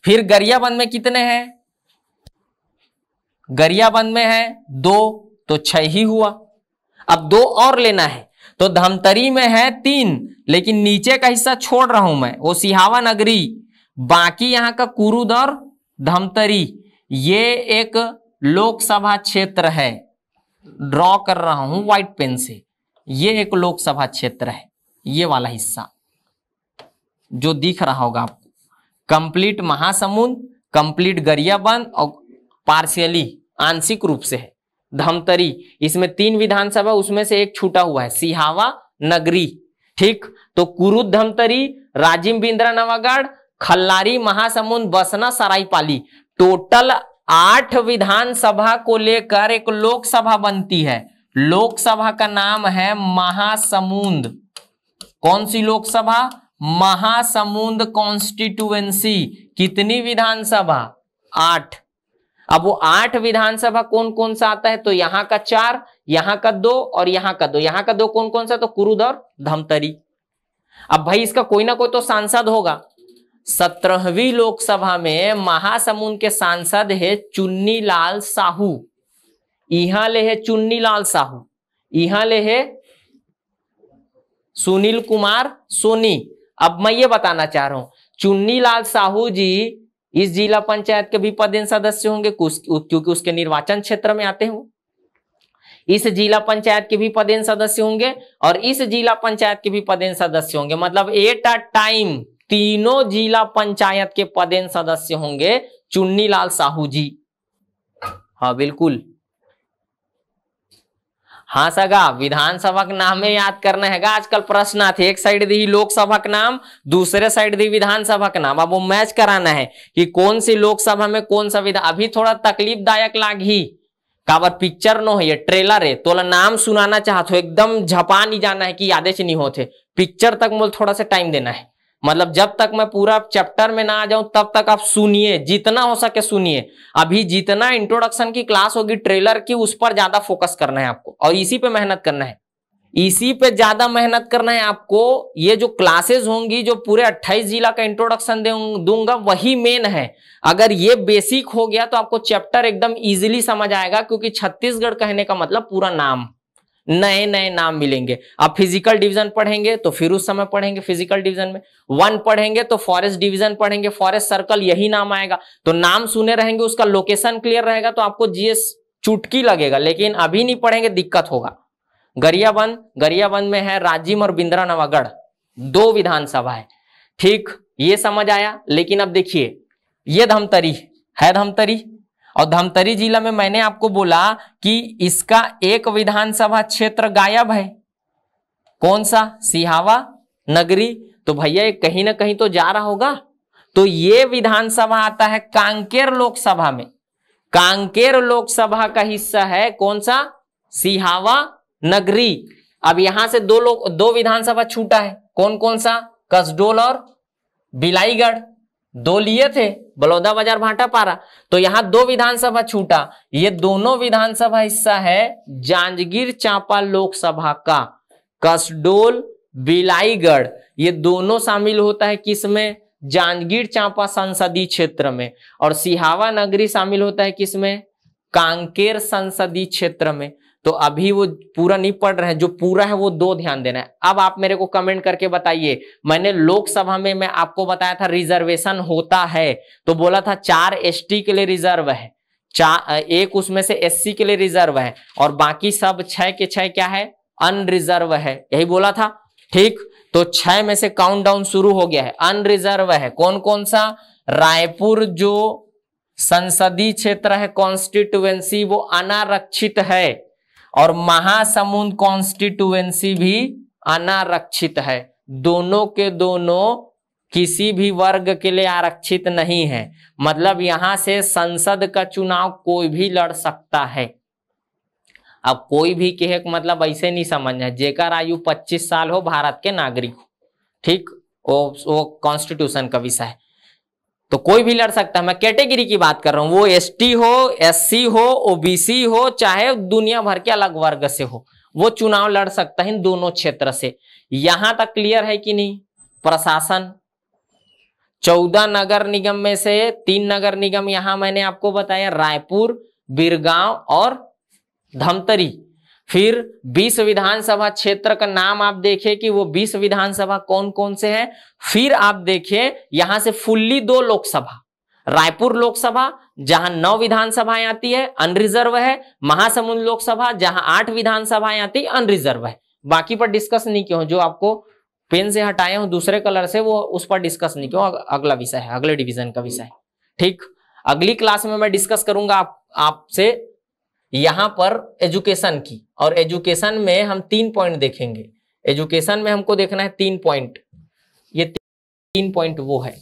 फिर गरियाबंद में कितने हैं गरियाबंद में है दो तो छह ही हुआ अब दो और लेना है तो धमतरी में है तीन लेकिन नीचे का हिस्सा छोड़ रहा हूं मैं वो सिहावा नगरी बाकी यहां का कुरुद और धमतरी ये एक लोकसभा क्षेत्र है ड्रॉ कर रहा हूं व्हाइट पेन से ये एक लोकसभा क्षेत्र है ये वाला हिस्सा जो दिख रहा होगा आपको कंप्लीट महासमुंद कंप्लीट गरियाबंद और पार्शियली आंशिक रूप से है धमतरी इसमें तीन विधानसभा उसमें से एक छूटा हुआ है सिहावा नगरी ठीक तो कुरुद धमतरी राजीव बिंद्रा नवागढ़ खल्लारी महासमुंद बसना सरायपाली टोटल आठ विधानसभा को लेकर एक लोकसभा बनती है लोकसभा का नाम है महासमुंद कौन सी लोकसभा महासमुंद कॉन्स्टिट्यूएंसी कितनी विधानसभा आठ अब वो आठ विधानसभा कौन कौन सा आता है तो यहां का चार यहां का दो और यहां का दो यहां का दो कौन कौन सा तो कुरुद और धमतरी अब भाई इसका कोई ना कोई तो सांसद होगा सत्रहवीं लोकसभा में महासमुंद के सांसद है चुन्नी लाल साहू यहां ले है चुन्नी लाल साहू यहां ले है सुनील कुमार सोनी अब मैं ये बताना चाह रहा हूं चुन्नी लाल साहू जी इस जिला पंचायत के भी पदेन सदस्य होंगे क्योंकि उसके निर्वाचन क्षेत्र में आते हैं इस जिला पंचायत के भी पदेन सदस्य होंगे और इस जिला पंचायत के भी पदेन सदस्य होंगे मतलब एट अ टाइम तीनों जिला पंचायत के पदेन सदस्य होंगे चुन्नी लाल साहू जी हाँ बिल्कुल हाँ सगा विधानसभा के नाम में याद करना है आजकल प्रश्न आते एक साइड दी लोकसभा का नाम दूसरे साइड दी विधानसभा का नाम अब वो मैच कराना है कि कौन सी लोकसभा में कौन सा विधान अभी थोड़ा तकलीफदायक लाग ही काबर पिक्चर नो है ये ट्रेलर है तोला नाम सुनाना चाहते हो एकदम झपा नहीं जाना है कि आदेश नहीं होते पिक्चर तक मोल थोड़ा सा टाइम देना है मतलब जब तक मैं पूरा चैप्टर में ना आ जाऊं तब तक आप सुनिए जितना हो सके सुनिए अभी जितना इंट्रोडक्शन की क्लास होगी ट्रेलर की उस पर ज्यादा फोकस करना है आपको और इसी पे मेहनत करना है इसी पे ज्यादा मेहनत करना है आपको ये जो क्लासेस होंगी जो पूरे 28 जिला का इंट्रोडक्शन दूंगा वही मेन है अगर ये बेसिक हो गया तो आपको चैप्टर एकदम इजिली समझ आएगा क्योंकि छत्तीसगढ़ कहने का मतलब पूरा नाम नए नए नाम मिलेंगे आप फिजिकल डिवीजन पढ़ेंगे तो फिर उस समय पढ़ेंगे फिजिकल डिवीजन में वन पढ़ेंगे तो फॉरेस्ट डिवीजन पढ़ेंगे फॉरेस्ट सर्कल यही नाम आएगा तो नाम सुने रहेंगे उसका लोकेशन क्लियर रहेगा तो आपको जीएस चुटकी लगेगा लेकिन अभी नहीं पढ़ेंगे दिक्कत होगा गरियाबंद गरियाबंद में है राजीम और बिंद्रा नवागढ़ दो विधानसभा है ठीक ये समझ आया लेकिन अब देखिए ये धमतरी है धमतरी और धमतरी जिला में मैंने आपको बोला कि इसका एक विधानसभा क्षेत्र गायब है कौन सा सिहावा नगरी तो भैया ये कहीं ना कहीं तो जा रहा होगा तो ये विधानसभा आता है कांकेर लोकसभा में कांकेर लोकसभा का हिस्सा है कौन सा सिहावा नगरी अब यहां से दो लोग दो विधानसभा छूटा है कौन कौन सा कसडोल और बिलाईगढ़ दो लिए थे बलौदा बाजार भाटा पारा तो यहाँ दो विधानसभा छूटा ये दोनों विधानसभा हिस्सा है जांजगीर चांपा लोकसभा का कसडोल बिलाईगढ़ ये दोनों शामिल होता है किसमें जांजगीर चांपा संसदीय क्षेत्र में और सिहावा नगरी शामिल होता है किसमें कांकेर संसदीय क्षेत्र में तो अभी वो पूरा नहीं पढ़ रहे हैं जो पूरा है वो दो ध्यान देना है अब आप मेरे को कमेंट करके बताइए मैंने लोकसभा में मैं आपको बताया था रिजर्वेशन होता है तो बोला था चार एसटी के लिए रिजर्व है चार एक उसमें से एससी के लिए रिजर्व है और बाकी सब छह के छह क्या है अनरिजर्व है यही बोला था ठीक तो छह में से डाउन शुरू हो गया है अनरिजर्व है कौन कौन सा रायपुर जो संसदीय क्षेत्र है कॉन्स्टिट्युएंसी वो अनारक्षित है और महासमुंद कॉन्स्टिट्युएंसी भी अनारक्षित है दोनों के दोनों किसी भी वर्ग के लिए आरक्षित नहीं है मतलब यहां से संसद का चुनाव कोई भी लड़ सकता है अब कोई भी कहे मतलब ऐसे नहीं समझना जेकर आयु 25 साल हो भारत के नागरिक हो ठीक वो वो कॉन्स्टिट्यूशन का विषय है तो कोई भी लड़ सकता है मैं कैटेगरी की बात कर रहा हूं वो एस हो एस हो ओबीसी हो चाहे दुनिया भर के अलग वर्ग से हो वो चुनाव लड़ सकता है इन दोनों क्षेत्र से यहां तक क्लियर है कि नहीं प्रशासन चौदह नगर निगम में से तीन नगर निगम यहां मैंने आपको बताया रायपुर बिरगांव और धमतरी फिर 20 विधानसभा क्षेत्र का नाम आप देखें कि वो 20 विधानसभा कौन कौन से हैं फिर आप देखें यहां से फुल्ली दो लोकसभा रायपुर लोकसभा जहां नौ विधानसभाएं आती है अनरिजर्व है महासमुंद लोकसभा जहां आठ विधानसभाएं आती अनरिजर्व है बाकी पर डिस्कस नहीं क्यों जो आपको पेन से हटाए हो दूसरे कलर से वो उस पर डिस्कस नहीं क्यों अगला विषय है अगले डिविजन का विषय ठीक अगली क्लास में मैं डिस्कस करूंगा आप आपसे यहां पर एजुकेशन की और एजुकेशन में हम तीन पॉइंट देखेंगे एजुकेशन में हमको देखना है तीन पॉइंट ये तीन पॉइंट वो है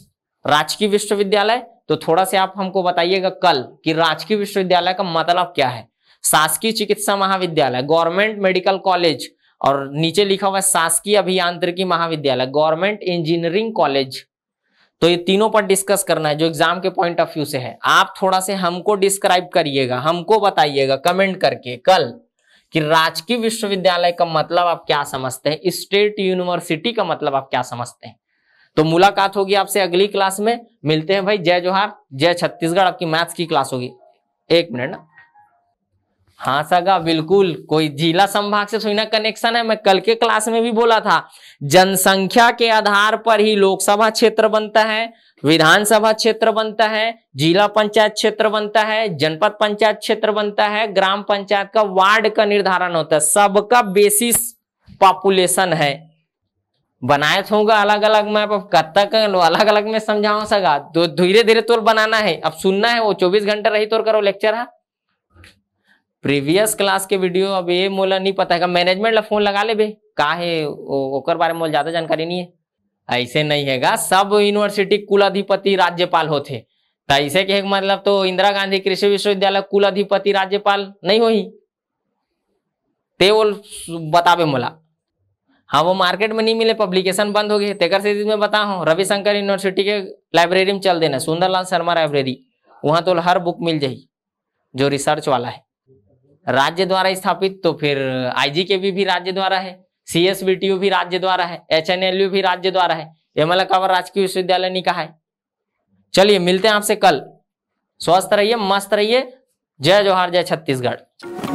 राजकीय विश्वविद्यालय तो थोड़ा सा आप हमको बताइएगा कल कि राजकीय विश्वविद्यालय का मतलब क्या है शासकीय चिकित्सा महाविद्यालय गवर्नमेंट मेडिकल कॉलेज और नीचे लिखा हुआ है शासकीय अभियांत्रिकी महाविद्यालय गवर्नमेंट इंजीनियरिंग कॉलेज तो ये तीनों पर डिस्कस करना है जो एग्जाम के पॉइंट ऑफ व्यू से है आप थोड़ा से हमको डिस्क्राइब करिएगा हमको बताइएगा कमेंट करके कल कि राजकीय विश्वविद्यालय का मतलब आप क्या समझते हैं स्टेट यूनिवर्सिटी का मतलब आप क्या समझते हैं तो मुलाकात होगी आपसे अगली क्लास में मिलते हैं भाई जय जोहार जय छत्तीसगढ़ आपकी मैथ्स की क्लास होगी एक मिनट ना हाँ सगा बिल्कुल कोई जिला संभाग से सुना कनेक्शन है मैं कल के क्लास में भी बोला था जनसंख्या के आधार पर ही लोकसभा क्षेत्र बनता है विधानसभा क्षेत्र बनता है जिला पंचायत क्षेत्र बनता है जनपद पंचायत क्षेत्र बनता है ग्राम पंचायत का वार्ड का निर्धारण होता है सबका बेसिस पॉपुलेशन है बनाए तो होगा अलग अलग मैप अब कब तक अलग अलग में समझाऊ सगा तो धीरे धीरे तोर बनाना है अब सुनना है वो चौबीस घंटे रही तोर करो लेक्चर है हाँ? प्रीवियस क्लास के वीडियो अब ये मोला नहीं पता है मैनेजमेंट ला फोन लगा ले का है ओकर बारे में ज्यादा जानकारी नहीं है ऐसे नहीं है सब यूनिवर्सिटी कुलाधिपति राज्यपाल होते तो ऐसे के मतलब तो इंदिरा गांधी कृषि विश्वविद्यालय कुलाधिपति राज्यपाल नहीं हो ते वो बतावे मोला हाँ वो मार्केट में नहीं मिले पब्लिकेशन बंद हो गए तेकर सीरीज में बताओ रविशंकर यूनिवर्सिटी के लाइब्रेरी में चल देना सुंदरलाल शर्मा लाइब्रेरी वहाँ तो हर बुक मिल जाएगी जो रिसर्च वाला है राज्य द्वारा स्थापित तो फिर के भी राज्य द्वारा है सीएसबीटीयू भी राज्य द्वारा है एच भी राज्य द्वारा है ये कावर राजकीय विश्वविद्यालय कहा है चलिए मिलते हैं आपसे कल स्वस्थ रहिए मस्त रहिए जय जोहार जय छत्तीसगढ़